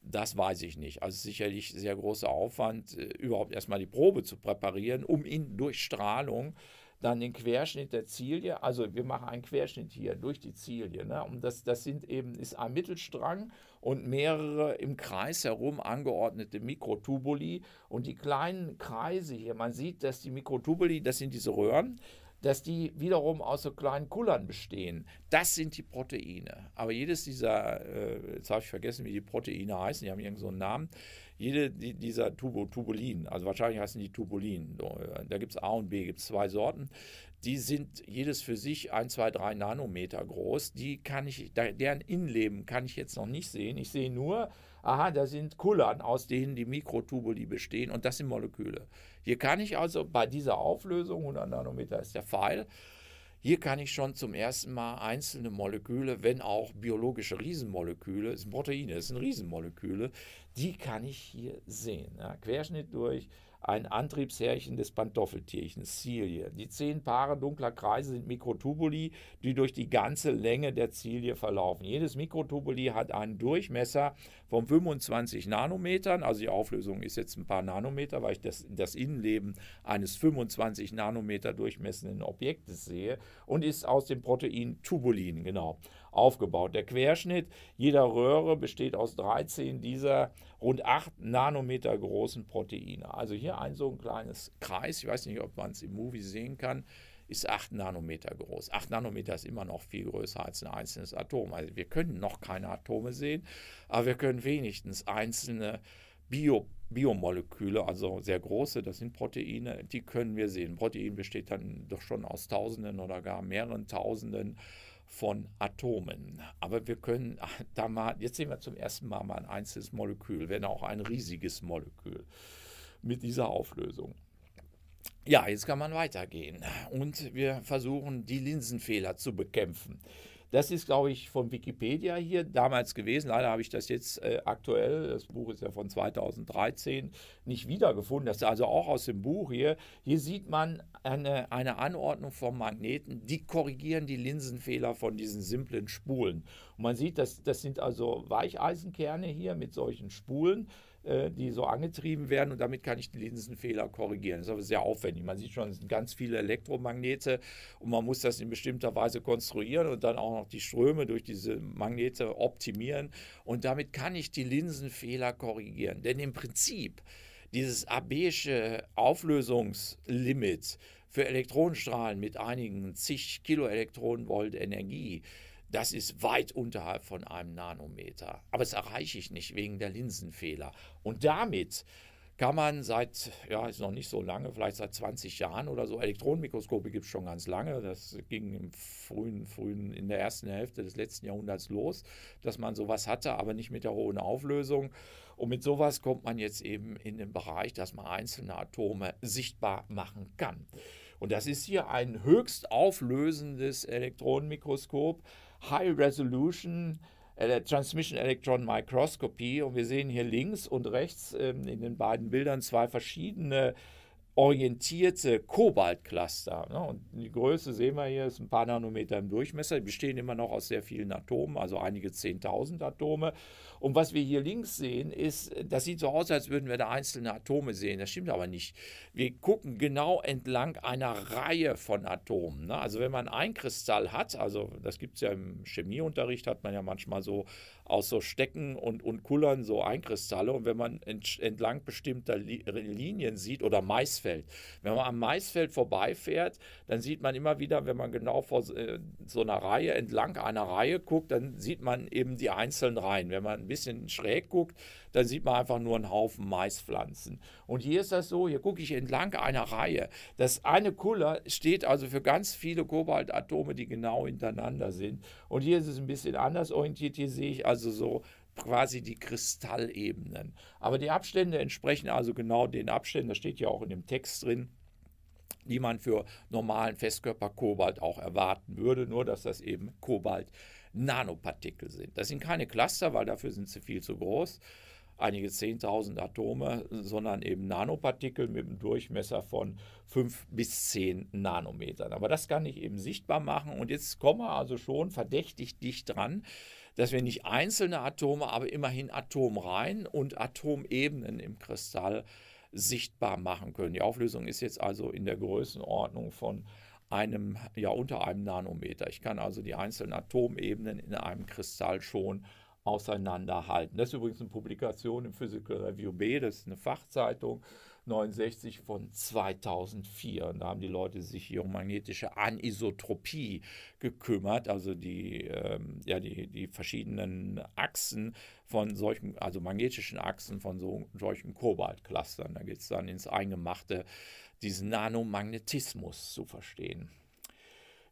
das weiß ich nicht. Also sicherlich sehr großer Aufwand, äh, überhaupt erstmal die Probe zu präparieren, um ihn durch Strahlung dann den Querschnitt der Zilie, also wir machen einen Querschnitt hier durch die Zilie, ne? und das, das sind eben, ist ein Mittelstrang und mehrere im Kreis herum angeordnete Mikrotubuli und die kleinen Kreise hier, man sieht, dass die Mikrotubuli, das sind diese Röhren, dass die wiederum aus so kleinen Kullern bestehen. Das sind die Proteine. Aber jedes dieser, äh, jetzt habe ich vergessen, wie die Proteine heißen, die haben irgendeinen so einen Namen, jede dieser Tubo, Tubulin, also wahrscheinlich heißen die Tubulin, äh, da gibt es A und B, gibt es zwei Sorten, die sind jedes für sich 1, 2, 3 Nanometer groß. Die kann ich, deren Innenleben kann ich jetzt noch nicht sehen. Ich sehe nur, aha, da sind Kullern, aus denen die Mikrotubuli bestehen und das sind Moleküle. Hier kann ich also bei dieser Auflösung, 100 Nanometer ist der Pfeil, hier kann ich schon zum ersten Mal einzelne Moleküle, wenn auch biologische Riesenmoleküle, ist sind Proteine, ist sind Riesenmoleküle, die kann ich hier sehen. Ja, Querschnitt durch, ein Antriebshärchen des Pantoffeltierchens, Zilie. Die zehn Paare dunkler Kreise sind Mikrotubuli, die durch die ganze Länge der Zilie verlaufen. Jedes Mikrotubuli hat einen Durchmesser von 25 Nanometern. Also die Auflösung ist jetzt ein paar Nanometer, weil ich das, das Innenleben eines 25 Nanometer durchmessenden Objektes sehe und ist aus dem Protein Tubulin, genau, aufgebaut. Der Querschnitt jeder Röhre besteht aus 13 dieser rund 8 Nanometer großen Proteine. Also hier ein so ein kleines Kreis, ich weiß nicht, ob man es im Movie sehen kann ist 8 Nanometer groß. 8 Nanometer ist immer noch viel größer als ein einzelnes Atom. Also wir können noch keine Atome sehen, aber wir können wenigstens einzelne Bio Biomoleküle, also sehr große, das sind Proteine, die können wir sehen. Protein besteht dann doch schon aus Tausenden oder gar mehreren Tausenden von Atomen. Aber wir können da mal, jetzt sehen wir zum ersten Mal mal ein einzelnes Molekül, wenn auch ein riesiges Molekül mit dieser Auflösung ja, jetzt kann man weitergehen. Und wir versuchen, die Linsenfehler zu bekämpfen. Das ist, glaube ich, von Wikipedia hier damals gewesen. Leider habe ich das jetzt äh, aktuell, das Buch ist ja von 2013, nicht wiedergefunden. Das ist also auch aus dem Buch hier. Hier sieht man eine, eine Anordnung von Magneten, die korrigieren die Linsenfehler von diesen simplen Spulen. Und man sieht, dass, das sind also Weicheisenkerne hier mit solchen Spulen. Äh, die so angetrieben werden und damit kann ich die Linsenfehler korrigieren. Das ist aber sehr aufwendig. Man sieht schon, es sind ganz viele Elektromagnete und man muss das in bestimmter Weise konstruieren und dann auch noch die Ströme durch diese Magnete optimieren und damit kann ich die Linsenfehler korrigieren. Denn im Prinzip dieses abeische Auflösungslimit für Elektronenstrahlen mit einigen zig Kiloelektronenvolt Energie das ist weit unterhalb von einem Nanometer. Aber das erreiche ich nicht wegen der Linsenfehler. Und damit kann man seit, ja, ist noch nicht so lange, vielleicht seit 20 Jahren oder so, Elektronenmikroskope gibt es schon ganz lange. Das ging im frühen, frühen, in der ersten Hälfte des letzten Jahrhunderts los, dass man sowas hatte, aber nicht mit der hohen Auflösung. Und mit sowas kommt man jetzt eben in den Bereich, dass man einzelne Atome sichtbar machen kann. Und das ist hier ein höchst auflösendes Elektronenmikroskop. High Resolution Transmission Electron Microscopy. Und wir sehen hier links und rechts ähm, in den beiden Bildern zwei verschiedene orientierte Kobaltcluster. Ne? Und die Größe sehen wir hier, ist ein paar Nanometer im Durchmesser. Die bestehen immer noch aus sehr vielen Atomen, also einige 10.000 Atome. Und was wir hier links sehen, ist, das sieht so aus, als würden wir da einzelne Atome sehen. Das stimmt aber nicht. Wir gucken genau entlang einer Reihe von Atomen. Ne? Also wenn man ein Kristall hat, also das gibt es ja im Chemieunterricht, hat man ja manchmal so aus so Stecken und, und Kullern so Einkristalle. Und wenn man entlang bestimmter Linien sieht oder Maisfeld, wenn man am Maisfeld vorbeifährt, dann sieht man immer wieder, wenn man genau vor äh, so einer Reihe entlang einer Reihe guckt, dann sieht man eben die einzelnen Reihen. Wenn man ein bisschen schräg guckt, dann sieht man einfach nur einen Haufen Maispflanzen. Und hier ist das so, hier gucke ich entlang einer Reihe. Das eine Kuller steht also für ganz viele Kobaltatome, die genau hintereinander sind. Und hier ist es ein bisschen anders orientiert. Hier sehe ich also also so quasi die Kristallebenen. Aber die Abstände entsprechen also genau den Abständen, das steht ja auch in dem Text drin, die man für normalen Festkörper Kobalt auch erwarten würde, nur dass das eben Kobalt-Nanopartikel sind. Das sind keine Cluster, weil dafür sind sie viel zu groß, einige 10.000 Atome, sondern eben Nanopartikel mit einem Durchmesser von 5 bis 10 Nanometern. Aber das kann ich eben sichtbar machen und jetzt kommen wir also schon verdächtig dicht dran dass wir nicht einzelne Atome, aber immerhin Atomreihen und Atomebenen im Kristall sichtbar machen können. Die Auflösung ist jetzt also in der Größenordnung von einem, ja, unter einem Nanometer. Ich kann also die einzelnen Atomebenen in einem Kristall schon auseinanderhalten. Das ist übrigens eine Publikation im Physical Review B, das ist eine Fachzeitung. 69 von 2004. Und da haben die Leute sich hier um magnetische Anisotropie gekümmert, also die, ähm, ja, die, die verschiedenen Achsen von solchen, also magnetischen Achsen von so, solchen Kobaltclustern. Da geht es dann ins Eingemachte, diesen Nanomagnetismus zu verstehen.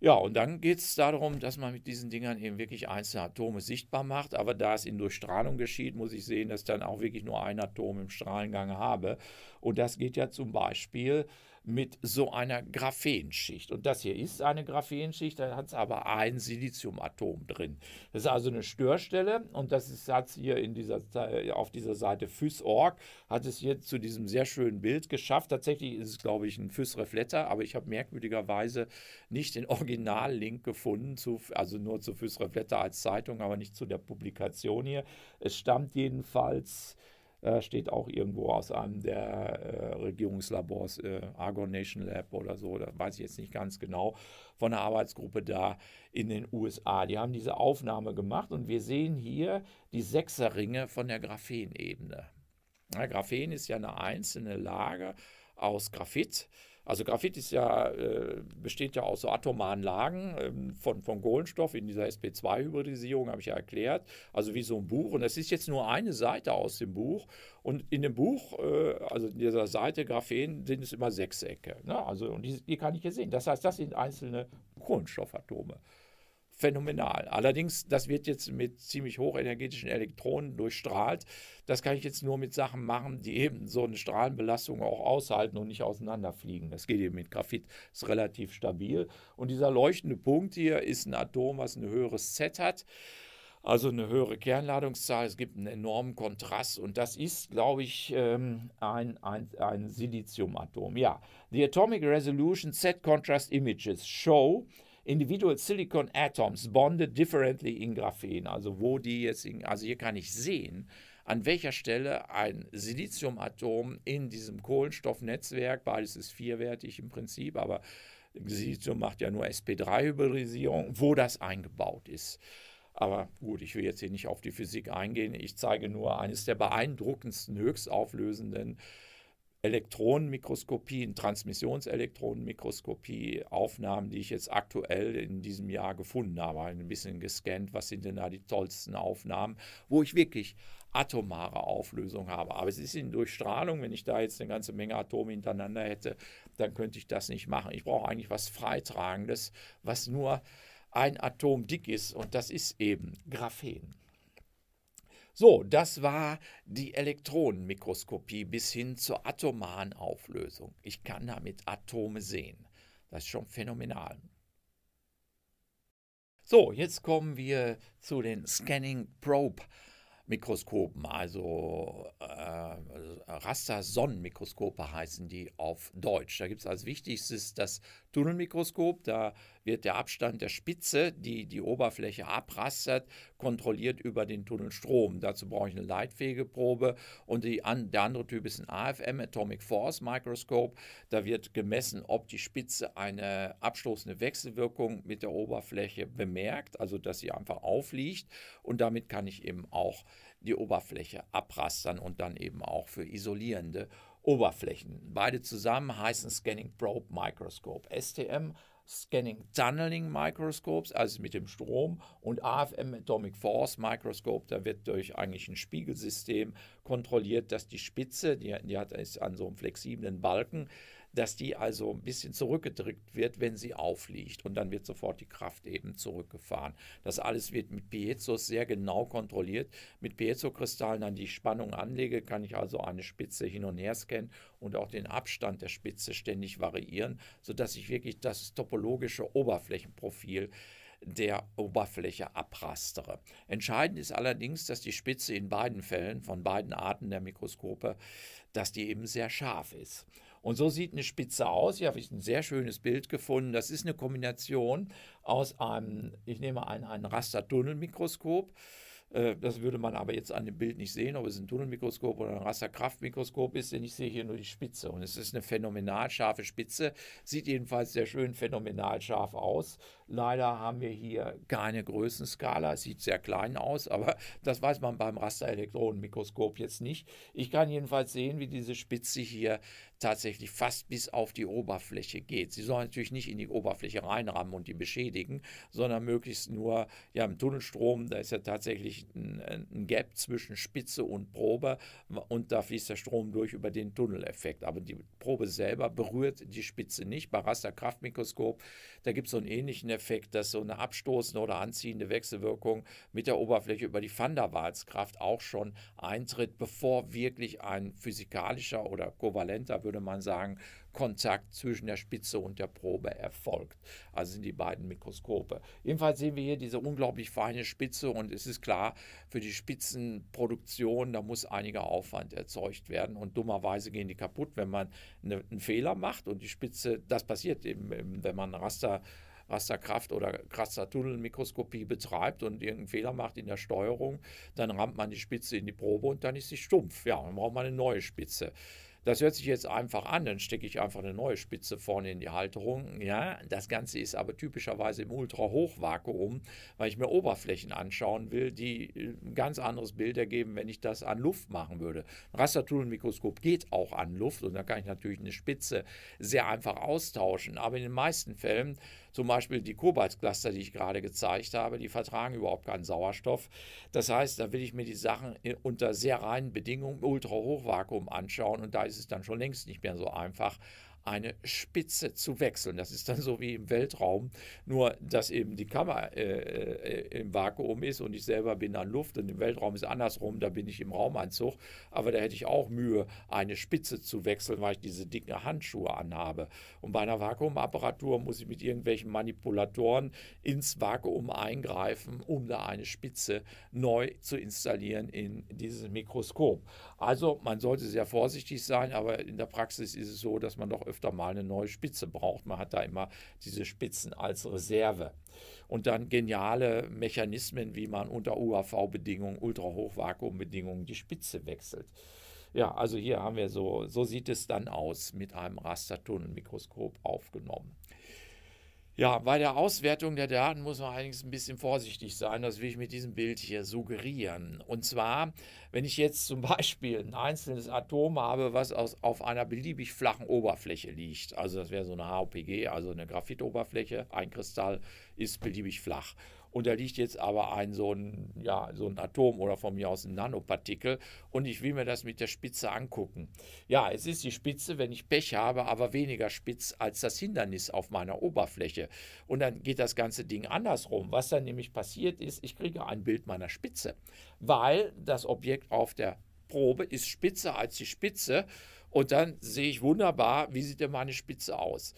Ja, und dann geht es darum, dass man mit diesen Dingern eben wirklich einzelne Atome sichtbar macht. Aber da es in Durchstrahlung geschieht, muss ich sehen, dass ich dann auch wirklich nur ein Atom im Strahlengang habe. Und das geht ja zum Beispiel mit so einer Graphenschicht. Und das hier ist eine Graphenschicht, da hat es aber ein Siliziumatom drin. Das ist also eine Störstelle und das hat es hier in dieser, äh, auf dieser Seite Phys.org, hat es hier zu diesem sehr schönen Bild geschafft. Tatsächlich ist es, glaube ich, ein Phys-Refletter, aber ich habe merkwürdigerweise nicht den Originallink gefunden, zu, also nur zu Phys-Refletter als Zeitung, aber nicht zu der Publikation hier. Es stammt jedenfalls äh, steht auch irgendwo aus einem der äh, Regierungslabors, äh, Argon Nation Lab oder so, da weiß ich jetzt nicht ganz genau, von der Arbeitsgruppe da in den USA. Die haben diese Aufnahme gemacht und wir sehen hier die Sechserringe von der Graphenebene. Ja, Graphen ist ja eine einzelne Lage aus Graphit also Graphit ist ja, äh, besteht ja aus so atomaren Lagen ähm, von, von Kohlenstoff in dieser SP2-Hybridisierung, habe ich ja erklärt. Also wie so ein Buch. Und das ist jetzt nur eine Seite aus dem Buch. Und in dem Buch, äh, also in dieser Seite Graphen, sind es immer Sechsecke. Ne? Also, und die, die kann ich hier sehen. Das heißt, das sind einzelne Kohlenstoffatome phänomenal. Allerdings, das wird jetzt mit ziemlich hochenergetischen Elektronen durchstrahlt. Das kann ich jetzt nur mit Sachen machen, die eben so eine Strahlenbelastung auch aushalten und nicht auseinanderfliegen. Das geht eben mit Graphit, ist relativ stabil. Und dieser leuchtende Punkt hier ist ein Atom, was ein höheres Z hat. Also eine höhere Kernladungszahl, es gibt einen enormen Kontrast und das ist, glaube ich, ähm, ein, ein, ein Siliziumatom. Ja, The Atomic Resolution Set Contrast Images show individual silicon atoms bonded differently in Graphen, also wo die jetzt, in, also hier kann ich sehen, an welcher Stelle ein Siliziumatom in diesem Kohlenstoffnetzwerk, beides ist vierwertig im Prinzip, aber Silizium macht ja nur SP3-Hybridisierung, wo das eingebaut ist. Aber gut, ich will jetzt hier nicht auf die Physik eingehen. Ich zeige nur eines der beeindruckendsten, höchstauflösenden äh, Elektronenmikroskopien, Transmissionselektronenmikroskopie, Aufnahmen, die ich jetzt aktuell in diesem Jahr gefunden habe, ein bisschen gescannt, was sind denn da die tollsten Aufnahmen, wo ich wirklich atomare Auflösung habe. Aber es ist in Durchstrahlung, wenn ich da jetzt eine ganze Menge Atome hintereinander hätte, dann könnte ich das nicht machen. Ich brauche eigentlich was Freitragendes, was nur ein Atom dick ist und das ist eben Graphen. So, das war die Elektronenmikroskopie bis hin zur atomaren Auflösung. Ich kann damit Atome sehen. Das ist schon phänomenal. So, jetzt kommen wir zu den Scanning Probe Mikroskopen, also äh, Raster-Sonnenmikroskope heißen die auf Deutsch. Da gibt es als wichtigstes das Tunnelmikroskop. Da wird der Abstand der Spitze, die die Oberfläche abrastert, kontrolliert über den Tunnelstrom. Dazu brauche ich eine Leitfegeprobe. Und die, der andere Typ ist ein AFM, Atomic Force Microscope. Da wird gemessen, ob die Spitze eine abstoßende Wechselwirkung mit der Oberfläche bemerkt, also dass sie einfach aufliegt. Und damit kann ich eben auch die Oberfläche abrastern und dann eben auch für isolierende Oberflächen. Beide zusammen heißen Scanning Probe Microscope. STM Scanning Tunneling Microscopes, also mit dem Strom, und AFM Atomic Force Microscope, da wird durch eigentlich ein Spiegelsystem kontrolliert, dass die Spitze, die, die hat ist an so einem flexiblen Balken, dass die also ein bisschen zurückgedrückt wird, wenn sie aufliegt und dann wird sofort die Kraft eben zurückgefahren. Das alles wird mit Piezos sehr genau kontrolliert. Mit Piezokristallen, an die ich Spannung anlege, kann ich also eine Spitze hin und her scannen und auch den Abstand der Spitze ständig variieren, sodass ich wirklich das topologische Oberflächenprofil der Oberfläche abrastere. Entscheidend ist allerdings, dass die Spitze in beiden Fällen von beiden Arten der Mikroskope, dass die eben sehr scharf ist. Und so sieht eine Spitze aus. Hier habe ich ein sehr schönes Bild gefunden. Das ist eine Kombination aus einem, ich nehme ein, ein Rastertunnelmikroskop. Äh, das würde man aber jetzt an dem Bild nicht sehen, ob es ein Tunnelmikroskop oder ein Rasterkraftmikroskop ist, denn ich sehe hier nur die Spitze. Und es ist eine phänomenal scharfe Spitze, sieht jedenfalls sehr schön phänomenal scharf aus. Leider haben wir hier keine Größenskala. Es sieht sehr klein aus, aber das weiß man beim Rasterelektronenmikroskop jetzt nicht. Ich kann jedenfalls sehen, wie diese Spitze hier tatsächlich fast bis auf die Oberfläche geht. Sie soll natürlich nicht in die Oberfläche reinrammen und die beschädigen, sondern möglichst nur ja, im Tunnelstrom, da ist ja tatsächlich ein, ein Gap zwischen Spitze und Probe und da fließt der Strom durch über den Tunneleffekt. Aber die Probe selber berührt die Spitze nicht. Bei Rasterkraftmikroskop, da gibt es so einen ähnlichen Effekt. Effekt, dass so eine abstoßende oder anziehende Wechselwirkung mit der Oberfläche über die Van der Waals-Kraft auch schon eintritt, bevor wirklich ein physikalischer oder kovalenter, würde man sagen, Kontakt zwischen der Spitze und der Probe erfolgt. Also sind die beiden Mikroskope. Jedenfalls sehen wir hier diese unglaublich feine Spitze und es ist klar, für die Spitzenproduktion, da muss einiger Aufwand erzeugt werden und dummerweise gehen die kaputt, wenn man ne, einen Fehler macht und die Spitze, das passiert eben, wenn man Raster Rasterkraft oder Rastertunnelmikroskopie betreibt und irgendeinen Fehler macht in der Steuerung, dann rammt man die Spitze in die Probe und dann ist sie stumpf. Ja, dann braucht man eine neue Spitze. Das hört sich jetzt einfach an, dann stecke ich einfach eine neue Spitze vorne in die Halterung. Ja, das Ganze ist aber typischerweise im Ultrahochvakuum, weil ich mir Oberflächen anschauen will, die äh, ein ganz anderes Bild ergeben, wenn ich das an Luft machen würde. Ein Rastertunnelmikroskop geht auch an Luft und da kann ich natürlich eine Spitze sehr einfach austauschen. Aber in den meisten Fällen zum Beispiel die Kobaltcluster, die ich gerade gezeigt habe, die vertragen überhaupt keinen Sauerstoff. Das heißt, da will ich mir die Sachen unter sehr reinen Bedingungen, ultrahochvakuum anschauen und da ist es dann schon längst nicht mehr so einfach, eine Spitze zu wechseln. Das ist dann so wie im Weltraum, nur dass eben die Kammer äh, äh, im Vakuum ist und ich selber bin an Luft und im Weltraum ist andersrum, da bin ich im Raumanzug. Aber da hätte ich auch Mühe, eine Spitze zu wechseln, weil ich diese dicken Handschuhe anhabe. Und bei einer Vakuumapparatur muss ich mit irgendwelchen Manipulatoren ins Vakuum eingreifen, um da eine Spitze neu zu installieren in dieses Mikroskop. Also man sollte sehr vorsichtig sein, aber in der Praxis ist es so, dass man doch öfter mal eine neue Spitze braucht. Man hat da immer diese Spitzen als Reserve. Und dann geniale Mechanismen, wie man unter UAV-Bedingungen, Ultrahochvakuumbedingungen die Spitze wechselt. Ja, also hier haben wir so, so sieht es dann aus mit einem Rastertunnelmikroskop aufgenommen. Ja, bei der Auswertung der Daten muss man allerdings ein bisschen vorsichtig sein. Das will ich mit diesem Bild hier suggerieren. Und zwar, wenn ich jetzt zum Beispiel ein einzelnes Atom habe, was aus, auf einer beliebig flachen Oberfläche liegt, also das wäre so eine HOPG, also eine Graphitoberfläche, ein Kristall ist beliebig flach und da liegt jetzt aber ein so ein, ja, so ein Atom oder von mir aus ein Nanopartikel und ich will mir das mit der Spitze angucken. Ja, es ist die Spitze, wenn ich Pech habe, aber weniger spitz als das Hindernis auf meiner Oberfläche. Und dann geht das ganze Ding andersrum. Was dann nämlich passiert ist, ich kriege ein Bild meiner Spitze, weil das Objekt auf der Probe ist spitzer als die Spitze und dann sehe ich wunderbar, wie sieht denn meine Spitze aus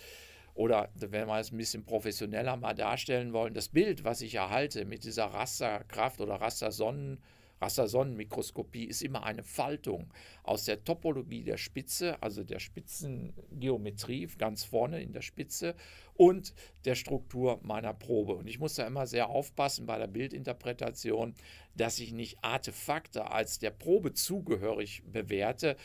oder wenn wir es ein bisschen professioneller mal darstellen wollen, das Bild, was ich erhalte mit dieser Rasterkraft oder Rastersonnen, Rastersonnenmikroskopie ist immer eine Faltung aus der Topologie der Spitze, also der Spitzengeometrie ganz vorne in der Spitze und der Struktur meiner Probe. Und ich muss da immer sehr aufpassen bei der Bildinterpretation, dass ich nicht Artefakte als der Probe zugehörig bewerte,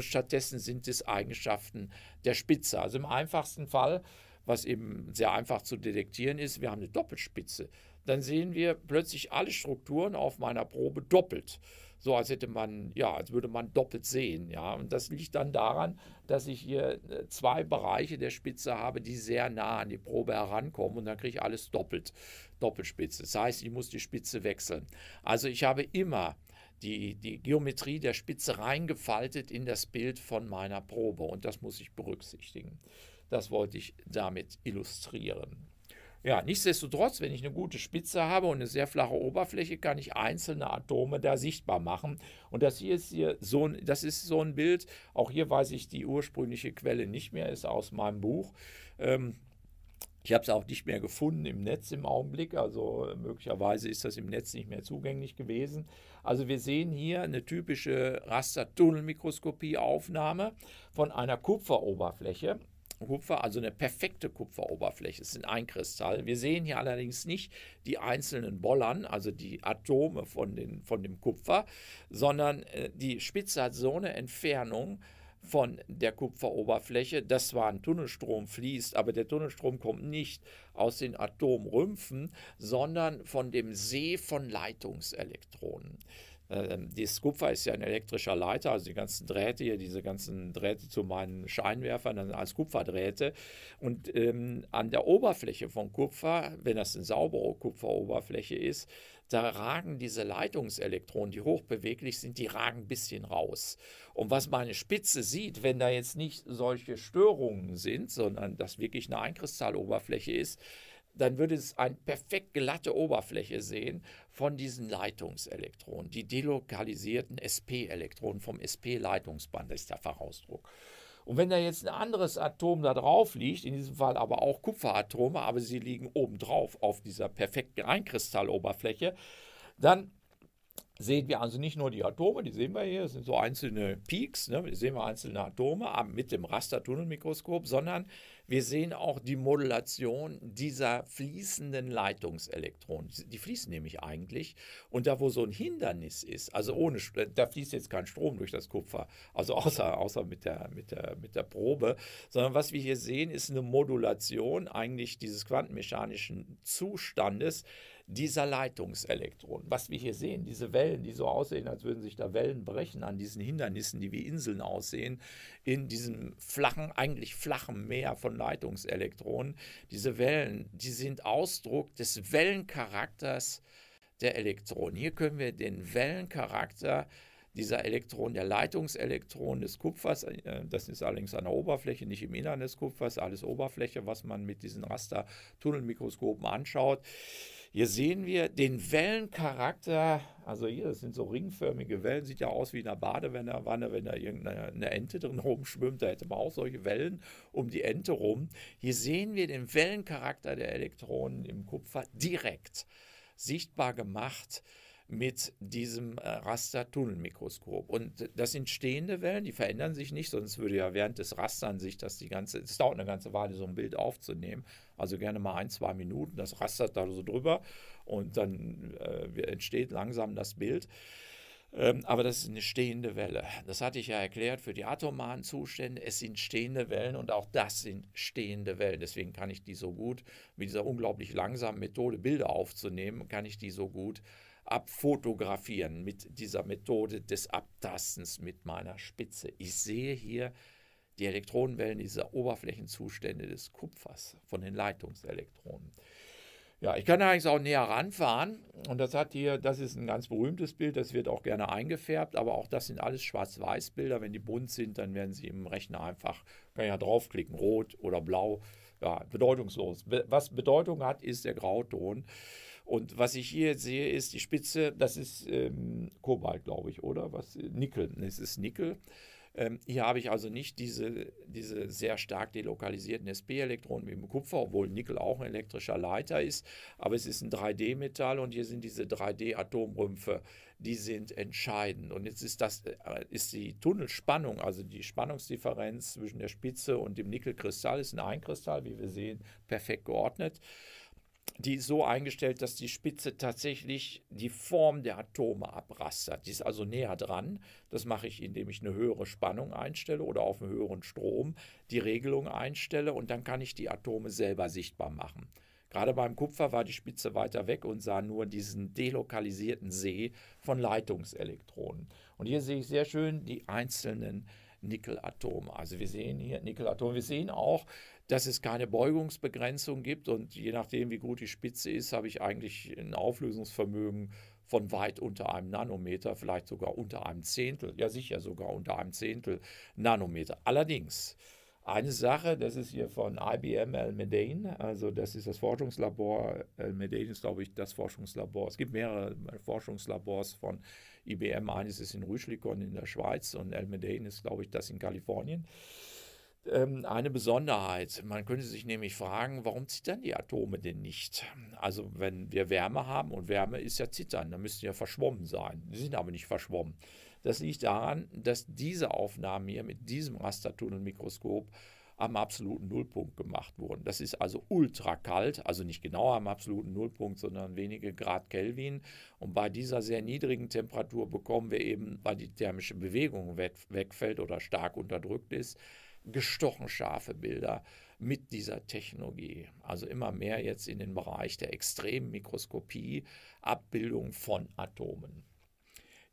Stattdessen sind es Eigenschaften der Spitze. Also im einfachsten Fall, was eben sehr einfach zu detektieren ist, wir haben eine Doppelspitze. Dann sehen wir plötzlich alle Strukturen auf meiner Probe doppelt. So als hätte man, ja, als würde man doppelt sehen. Ja. Und das liegt dann daran, dass ich hier äh, zwei Bereiche der Spitze habe, die sehr nah an die Probe herankommen und dann kriege ich alles doppelt, Doppelspitze. Das heißt, ich muss die Spitze wechseln. Also ich habe immer die, die Geometrie der Spitze reingefaltet in das Bild von meiner Probe und das muss ich berücksichtigen. Das wollte ich damit illustrieren. Ja, nichtsdestotrotz, wenn ich eine gute Spitze habe und eine sehr flache Oberfläche, kann ich einzelne Atome da sichtbar machen. Und das hier ist hier so ein, das ist so ein Bild. Auch hier weiß ich die ursprüngliche Quelle nicht mehr, ist aus meinem Buch. Ähm, ich habe es auch nicht mehr gefunden im Netz im Augenblick, also äh, möglicherweise ist das im Netz nicht mehr zugänglich gewesen. Also wir sehen hier eine typische Rastertunnelmikroskopie-Aufnahme von einer Kupferoberfläche. Kupfer, also eine perfekte Kupferoberfläche, es ist ein Kristall. Wir sehen hier allerdings nicht die einzelnen Bollern, also die Atome von, den, von dem Kupfer, sondern äh, die Spitze hat so eine Entfernung, von der Kupferoberfläche, dass zwar ein Tunnelstrom fließt, aber der Tunnelstrom kommt nicht aus den Atomrümpfen, sondern von dem See von Leitungselektronen. Ähm, das Kupfer ist ja ein elektrischer Leiter, also die ganzen Drähte hier, diese ganzen Drähte zu meinen Scheinwerfern dann als Kupferdrähte. Und ähm, an der Oberfläche von Kupfer, wenn das eine saubere Kupferoberfläche ist, da ragen diese Leitungselektronen, die hochbeweglich sind, die ragen ein bisschen raus. Und was meine Spitze sieht, wenn da jetzt nicht solche Störungen sind, sondern das wirklich eine Einkristalloberfläche ist, dann würde es eine perfekt glatte Oberfläche sehen von diesen Leitungselektronen, die delokalisierten SP-Elektronen vom SP-Leitungsband, das ist der Fachausdruck. Und wenn da jetzt ein anderes Atom da drauf liegt, in diesem Fall aber auch Kupferatome, aber sie liegen obendrauf auf dieser perfekten Einkristalloberfläche, dann sehen wir also nicht nur die Atome, die sehen wir hier, das sind so einzelne Peaks, ne, die sehen wir einzelne Atome mit dem Rastertunnelmikroskop, sondern wir sehen auch die Modulation dieser fließenden Leitungselektronen. Die fließen nämlich eigentlich. Und da, wo so ein Hindernis ist, also ohne, da fließt jetzt kein Strom durch das Kupfer, also außer, außer mit, der, mit, der, mit der Probe, sondern was wir hier sehen, ist eine Modulation eigentlich dieses quantenmechanischen Zustandes, dieser Leitungselektronen, was wir hier sehen, diese Wellen, die so aussehen, als würden sich da Wellen brechen an diesen Hindernissen, die wie Inseln aussehen, in diesem flachen, eigentlich flachen Meer von Leitungselektronen, diese Wellen, die sind Ausdruck des Wellencharakters der Elektronen. Hier können wir den Wellencharakter dieser Elektronen, der Leitungselektronen des Kupfers, äh, das ist allerdings an der Oberfläche, nicht im Innern des Kupfers, alles Oberfläche, was man mit diesen Raster-Tunnelmikroskopen anschaut, hier sehen wir den Wellencharakter. Also hier, das sind so ringförmige Wellen. Sieht ja aus wie in einer Badewanne, wenn da irgendeine Ente drin rumschwimmt. Da hätte man auch solche Wellen um die Ente rum. Hier sehen wir den Wellencharakter der Elektronen im Kupfer direkt sichtbar gemacht mit diesem äh, Rastertunnelmikroskop. Und das sind stehende Wellen, die verändern sich nicht, sonst würde ja während des Rastern sich das die ganze, es dauert eine ganze Weile, so ein Bild aufzunehmen also gerne mal ein, zwei Minuten, das rastert da so drüber und dann äh, entsteht langsam das Bild. Ähm, aber das ist eine stehende Welle. Das hatte ich ja erklärt für die atomaren Zustände. Es sind stehende Wellen und auch das sind stehende Wellen. Deswegen kann ich die so gut mit dieser unglaublich langsamen Methode Bilder aufzunehmen, kann ich die so gut abfotografieren mit dieser Methode des Abtastens mit meiner Spitze. Ich sehe hier die Elektronenwellen diese Oberflächenzustände des Kupfers von den Leitungselektronen. Ja, ich kann eigentlich auch näher ranfahren und das hat hier, das ist ein ganz berühmtes Bild, das wird auch gerne eingefärbt, aber auch das sind alles schwarz-weiß Bilder. Wenn die bunt sind, dann werden sie im Rechner einfach, kann ich ja draufklicken, rot oder blau, ja, bedeutungslos. Was Bedeutung hat, ist der Grauton. Und was ich hier sehe, ist die Spitze, das ist ähm, Kobalt, glaube ich, oder? Was, Nickel, es ist Nickel. Ähm, hier habe ich also nicht diese, diese sehr stark delokalisierten SP-Elektronen wie im Kupfer, obwohl Nickel auch ein elektrischer Leiter ist, aber es ist ein 3D-Metall und hier sind diese 3D-Atomrümpfe, die sind entscheidend. Und jetzt ist, das, äh, ist die Tunnelspannung, also die Spannungsdifferenz zwischen der Spitze und dem Nickelkristall, ist ein Einkristall, wie wir sehen, perfekt geordnet die ist so eingestellt, dass die Spitze tatsächlich die Form der Atome abrastert. Die ist also näher dran. Das mache ich, indem ich eine höhere Spannung einstelle oder auf einen höheren Strom die Regelung einstelle und dann kann ich die Atome selber sichtbar machen. Gerade beim Kupfer war die Spitze weiter weg und sah nur diesen delokalisierten See von Leitungselektronen. Und hier sehe ich sehr schön die einzelnen Nickelatome. Also wir sehen hier Nickelatome, wir sehen auch, dass es keine Beugungsbegrenzung gibt und je nachdem, wie gut die Spitze ist, habe ich eigentlich ein Auflösungsvermögen von weit unter einem Nanometer, vielleicht sogar unter einem Zehntel, ja sicher sogar unter einem Zehntel Nanometer. Allerdings, eine Sache, das ist hier von IBM El Medain, also das ist das Forschungslabor. El Medain ist, glaube ich, das Forschungslabor. Es gibt mehrere Forschungslabors von IBM. Eines ist in Rüschlikon in der Schweiz und El Medain ist, glaube ich, das in Kalifornien. Ähm, eine Besonderheit. Man könnte sich nämlich fragen, warum zittern die Atome denn nicht? Also wenn wir Wärme haben und Wärme ist ja zittern, dann müssten ja verschwommen sein. Sie sind aber nicht verschwommen. Das liegt daran, dass diese Aufnahmen hier mit diesem Rastertunnelmikroskop am absoluten Nullpunkt gemacht wurden. Das ist also ultra kalt, also nicht genau am absoluten Nullpunkt, sondern wenige Grad Kelvin. Und bei dieser sehr niedrigen Temperatur bekommen wir eben, weil die thermische Bewegung wegfällt oder stark unterdrückt ist, gestochen scharfe Bilder mit dieser Technologie. Also immer mehr jetzt in den Bereich der extremen Mikroskopie, Abbildung von Atomen.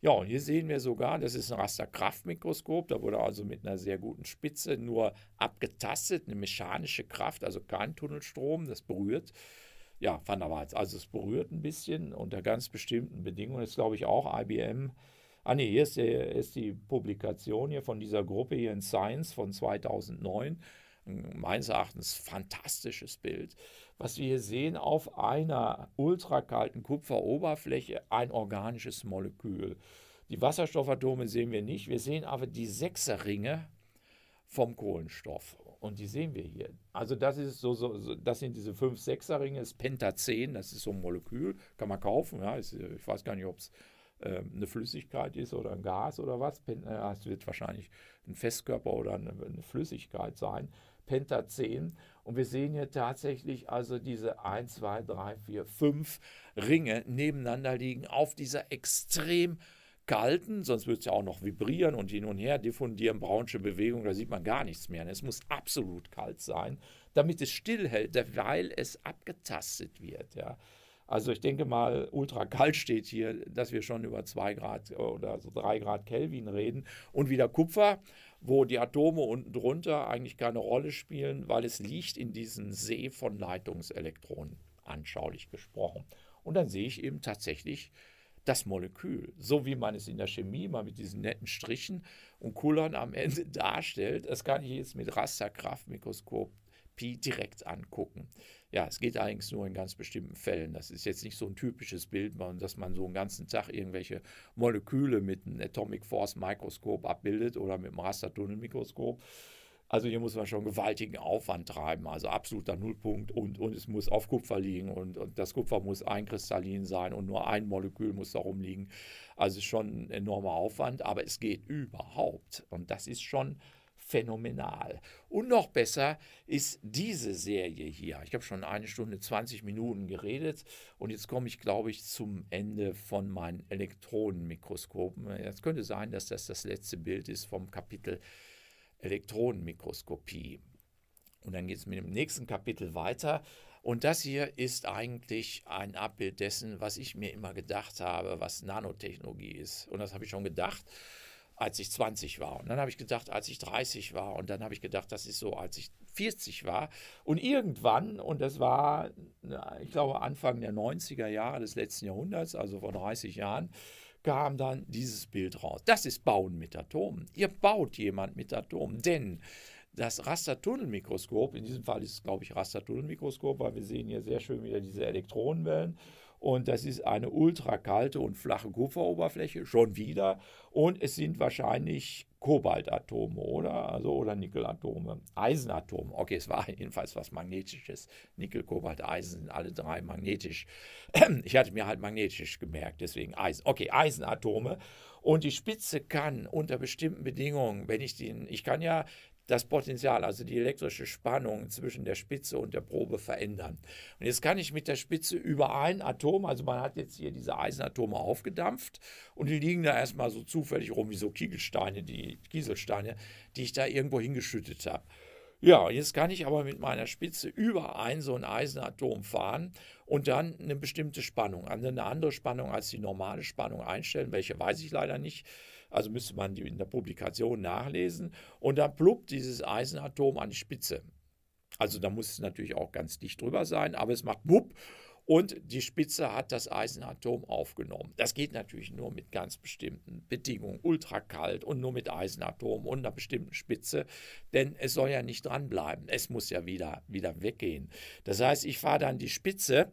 Ja, und hier sehen wir sogar, das ist ein Rasterkraftmikroskop. Da wurde also mit einer sehr guten Spitze nur abgetastet, eine mechanische Kraft, also kein Tunnelstrom, das berührt. Ja, Van der Waals, also es berührt ein bisschen unter ganz bestimmten Bedingungen. Das ist, glaube ich, auch IBM Ah nee, hier ist, hier äh, ist die Publikation hier von dieser Gruppe hier in Science von 2009 hm, meines Erachtens fantastisches Bild, was wir hier sehen auf einer ultrakalten Kupferoberfläche ein organisches Molekül. Die Wasserstoffatome sehen wir nicht, wir sehen aber die Sechserringe vom Kohlenstoff und die sehen wir hier. Also das ist so, so das sind diese fünf Sechserringe, das Pentazen, das ist so ein Molekül, kann man kaufen, ja, ist, ich weiß gar nicht, ob es ähm, eine Flüssigkeit ist oder ein Gas oder was, äh, es wird wahrscheinlich ein Festkörper oder eine, Flüssigkeit sein, Penta 10. Und wir sehen hier tatsächlich also diese 1, 2, 3, 4, 5 Ringe nebeneinander liegen auf dieser extrem kalten, sonst würde es ja auch noch vibrieren und hin und her diffundieren, braunsche Bewegung, da sieht man gar nichts mehr. Es muss absolut kalt sein, damit es stillhält, weil es abgetastet wird. Ja. Also ich denke mal, ultra kalt steht hier, dass wir schon über 2 Grad oder so 3 Grad Kelvin reden. Und wieder Kupfer, wo die Atome unten drunter eigentlich keine Rolle spielen, weil es liegt in diesem See von Leitungselektronen, anschaulich gesprochen. Und dann sehe ich eben tatsächlich das Molekül, so wie man es in der Chemie mal mit diesen netten Strichen und Kullern am Ende darstellt. Das kann ich jetzt mit Rasterkraftmikroskopie direkt angucken. Ja, es geht allerdings nur in ganz bestimmten Fällen. Das ist jetzt nicht so ein typisches Bild, dass man so einen ganzen Tag irgendwelche Moleküle mit einem Atomic Force Mikroskop abbildet oder mit einem Rastertunnelmikroskop. Also hier muss man schon gewaltigen Aufwand treiben, also absoluter Nullpunkt und, und es muss auf Kupfer liegen und, und das Kupfer muss einkristallin sein und nur ein Molekül muss da rumliegen. Also schon ein enormer Aufwand, aber es geht überhaupt und das ist schon phänomenal. Und noch besser ist diese Serie hier. Ich habe schon eine Stunde 20 Minuten geredet und jetzt komme ich, glaube ich, zum Ende von meinen Elektronenmikroskopen. Es könnte sein, dass das das letzte Bild ist vom Kapitel Elektronenmikroskopie. Und dann geht es mit dem nächsten Kapitel weiter. Und das hier ist eigentlich ein Abbild dessen, was ich mir immer gedacht habe, was Nanotechnologie ist. Und das habe ich schon gedacht als ich 20 war. Und dann habe ich gedacht, als ich 30 war. Und dann habe ich gedacht, das ist so, als ich 40 war. Und irgendwann, und das war, ich glaube, Anfang der 90er Jahre des letzten Jahrhunderts, also vor 30 Jahren, kam dann dieses Bild raus. Das ist Bauen mit Atomen. Ihr baut jemand mit Atomen. Denn das Rastertunnelmikroskop, in diesem Fall ist es, glaube ich, Rastertunnelmikroskop, weil wir sehen hier sehr schön wieder diese Elektronenwellen. Und das ist eine ultrakalte und flache Kupferoberfläche, schon wieder. Und es sind wahrscheinlich Kobaltatome, oder? Also, oder Nickelatome. Eisenatome. Okay, es war jedenfalls was Magnetisches. Nickel, Kobalt, Eisen sind alle drei magnetisch. Ich hatte mir halt magnetisch gemerkt, deswegen Eisen. Okay, Eisenatome. Und die Spitze kann unter bestimmten Bedingungen, wenn ich den, ich kann ja das Potenzial, also die elektrische Spannung zwischen der Spitze und der Probe verändern. Und jetzt kann ich mit der Spitze über ein Atom, also man hat jetzt hier diese Eisenatome aufgedampft und die liegen da erstmal so zufällig rum wie so Kiegelsteine, die Kieselsteine, die ich da irgendwo hingeschüttet habe. Ja, jetzt kann ich aber mit meiner Spitze über ein so ein Eisenatom fahren und dann eine bestimmte Spannung, eine andere Spannung als die normale Spannung einstellen, welche weiß ich leider nicht also müsste man die in der Publikation nachlesen. Und dann pluppt dieses Eisenatom an die Spitze. Also da muss es natürlich auch ganz dicht drüber sein, aber es macht bupp und die Spitze hat das Eisenatom aufgenommen. Das geht natürlich nur mit ganz bestimmten Bedingungen, ultrakalt und nur mit Eisenatom und einer bestimmten Spitze, denn es soll ja nicht dranbleiben. Es muss ja wieder, wieder weggehen. Das heißt, ich fahre dann die Spitze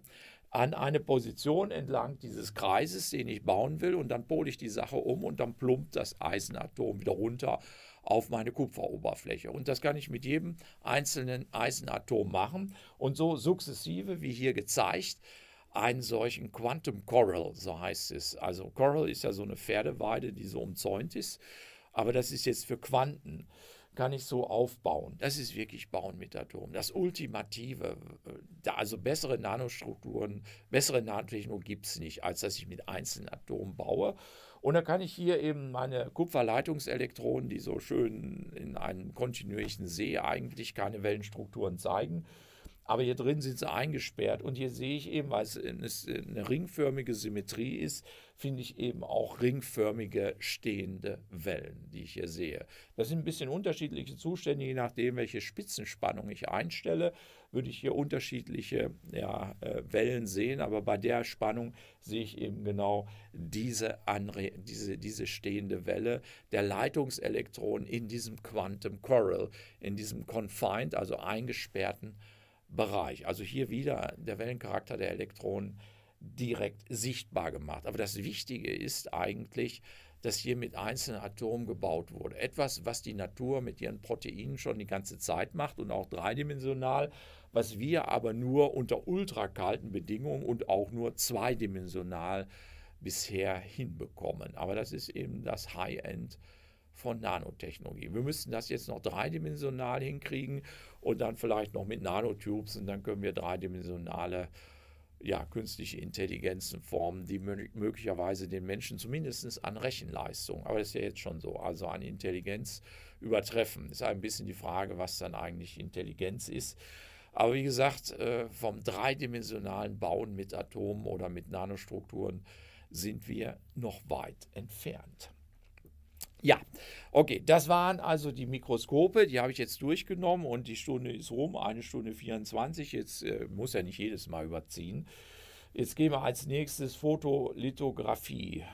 an eine Position entlang dieses Kreises, den ich bauen will, und dann pole ich die Sache um und dann plumpt das Eisenatom wieder runter auf meine Kupferoberfläche. Und das kann ich mit jedem einzelnen Eisenatom machen und so sukzessive, wie hier gezeigt, einen solchen Quantum Coral, so heißt es. Also Coral ist ja so eine Pferdeweide, die so umzäunt ist, aber das ist jetzt für Quanten kann ich so aufbauen. Das ist wirklich Bauen mit Atom. Das Ultimative, äh, also bessere Nanostrukturen, bessere Nanotechnologie gibt es nicht, als dass ich mit einzelnen Atomen baue. Und dann kann ich hier eben meine Kupferleitungselektronen, die so schön in einem kontinuierlichen See eigentlich keine Wellenstrukturen zeigen, aber hier drin sind sie eingesperrt. Und hier sehe ich eben, weil es eine ringförmige Symmetrie ist, finde ich eben auch ringförmige stehende Wellen, die ich hier sehe. Das sind ein bisschen unterschiedliche Zustände, je nachdem, welche Spitzenspannung ich einstelle, würde ich hier unterschiedliche ja, äh, Wellen sehen, aber bei der Spannung sehe ich eben genau diese, Anre diese, diese stehende Welle der Leitungselektronen in diesem Quantum Coral, in diesem confined, also eingesperrten Bereich. Also hier wieder der Wellencharakter der Elektronen direkt sichtbar gemacht. Aber das Wichtige ist eigentlich, dass hier mit einzelnen Atomen gebaut wurde. Etwas, was die Natur mit ihren Proteinen schon die ganze Zeit macht und auch dreidimensional, was wir aber nur unter ultrakalten Bedingungen und auch nur zweidimensional bisher hinbekommen. Aber das ist eben das High-End von Nanotechnologie. Wir müssten das jetzt noch dreidimensional hinkriegen und dann vielleicht noch mit Nanotubes und dann können wir dreidimensionale ja, künstliche Intelligenzen formen, die möglicherweise den Menschen zumindest an Rechenleistung, aber das ist ja jetzt schon so, also an Intelligenz übertreffen. Ist ein bisschen die Frage, was dann eigentlich Intelligenz ist. Aber wie gesagt, äh, vom dreidimensionalen Bauen mit Atomen oder mit Nanostrukturen sind wir noch weit entfernt. Ja, okay, das waren also die Mikroskope, die habe ich jetzt durchgenommen und die Stunde ist rum, eine Stunde 24, jetzt äh, muss ja nicht jedes Mal überziehen. Jetzt gehen wir als nächstes Fotolithografie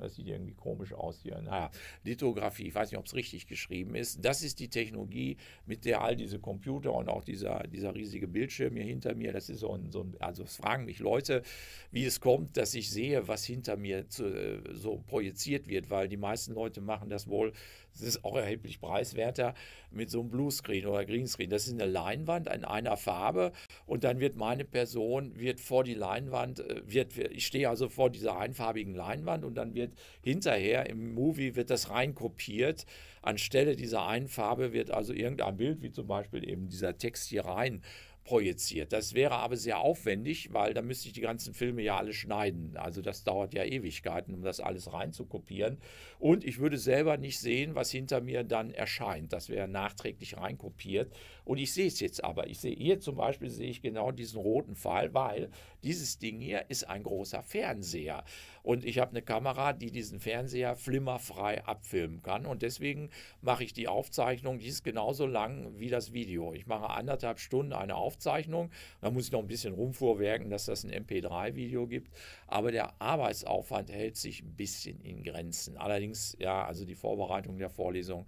das sieht irgendwie komisch aus hier. Naja, Lithografie, ich weiß nicht, ob es richtig geschrieben ist. Das ist die Technologie, mit der all diese Computer und auch dieser, dieser riesige Bildschirm hier hinter mir, das ist so ein, so ein also es fragen mich Leute, wie es kommt, dass ich sehe, was hinter mir zu, äh, so projiziert wird, weil die meisten Leute machen das wohl es ist auch erheblich preiswerter mit so einem Bluescreen oder Greenscreen. Das ist eine Leinwand in einer Farbe und dann wird meine Person wird vor die Leinwand, äh, wird, ich stehe also vor dieser einfarbigen Leinwand und dann wird hinterher im Movie wird das reinkopiert. Anstelle dieser einen Farbe wird also irgendein Bild, wie zum Beispiel eben dieser Text hier rein projiziert. Das wäre aber sehr aufwendig, weil da müsste ich die ganzen Filme ja alle schneiden. Also das dauert ja Ewigkeiten, um das alles reinzukopieren. Und ich würde selber nicht sehen, was hinter mir dann erscheint. Das wäre nachträglich reinkopiert. Und ich sehe es jetzt aber. Ich sehe hier zum Beispiel sehe ich genau diesen roten Pfeil, weil dieses Ding hier ist ein großer Fernseher. Und ich habe eine Kamera, die diesen Fernseher flimmerfrei abfilmen kann. Und deswegen mache ich die Aufzeichnung, die ist genauso lang wie das Video. Ich mache anderthalb Stunden eine Aufzeichnung. Da muss ich noch ein bisschen rumvorwerken, dass das ein MP3-Video gibt. Aber der Arbeitsaufwand hält sich ein bisschen in Grenzen. Allerdings allerdings, ja, also die Vorbereitung der Vorlesung,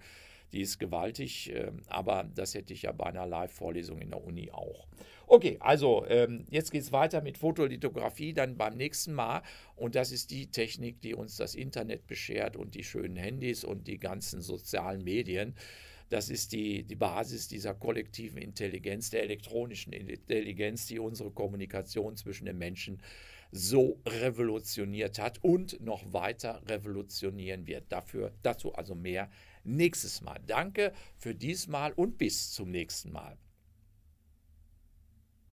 die ist gewaltig, ähm, aber das hätte ich ja bei einer Live-Vorlesung in der Uni auch. Okay, also ähm, jetzt geht es weiter mit Fotolithografie dann beim nächsten Mal und das ist die Technik, die uns das Internet beschert und die schönen Handys und die ganzen sozialen Medien. Das ist die, die Basis dieser kollektiven Intelligenz, der elektronischen Intelligenz, die unsere Kommunikation zwischen den Menschen äh, so revolutioniert hat und noch weiter revolutionieren wird. Dafür, dazu also mehr nächstes Mal. Danke für diesmal und bis zum nächsten Mal.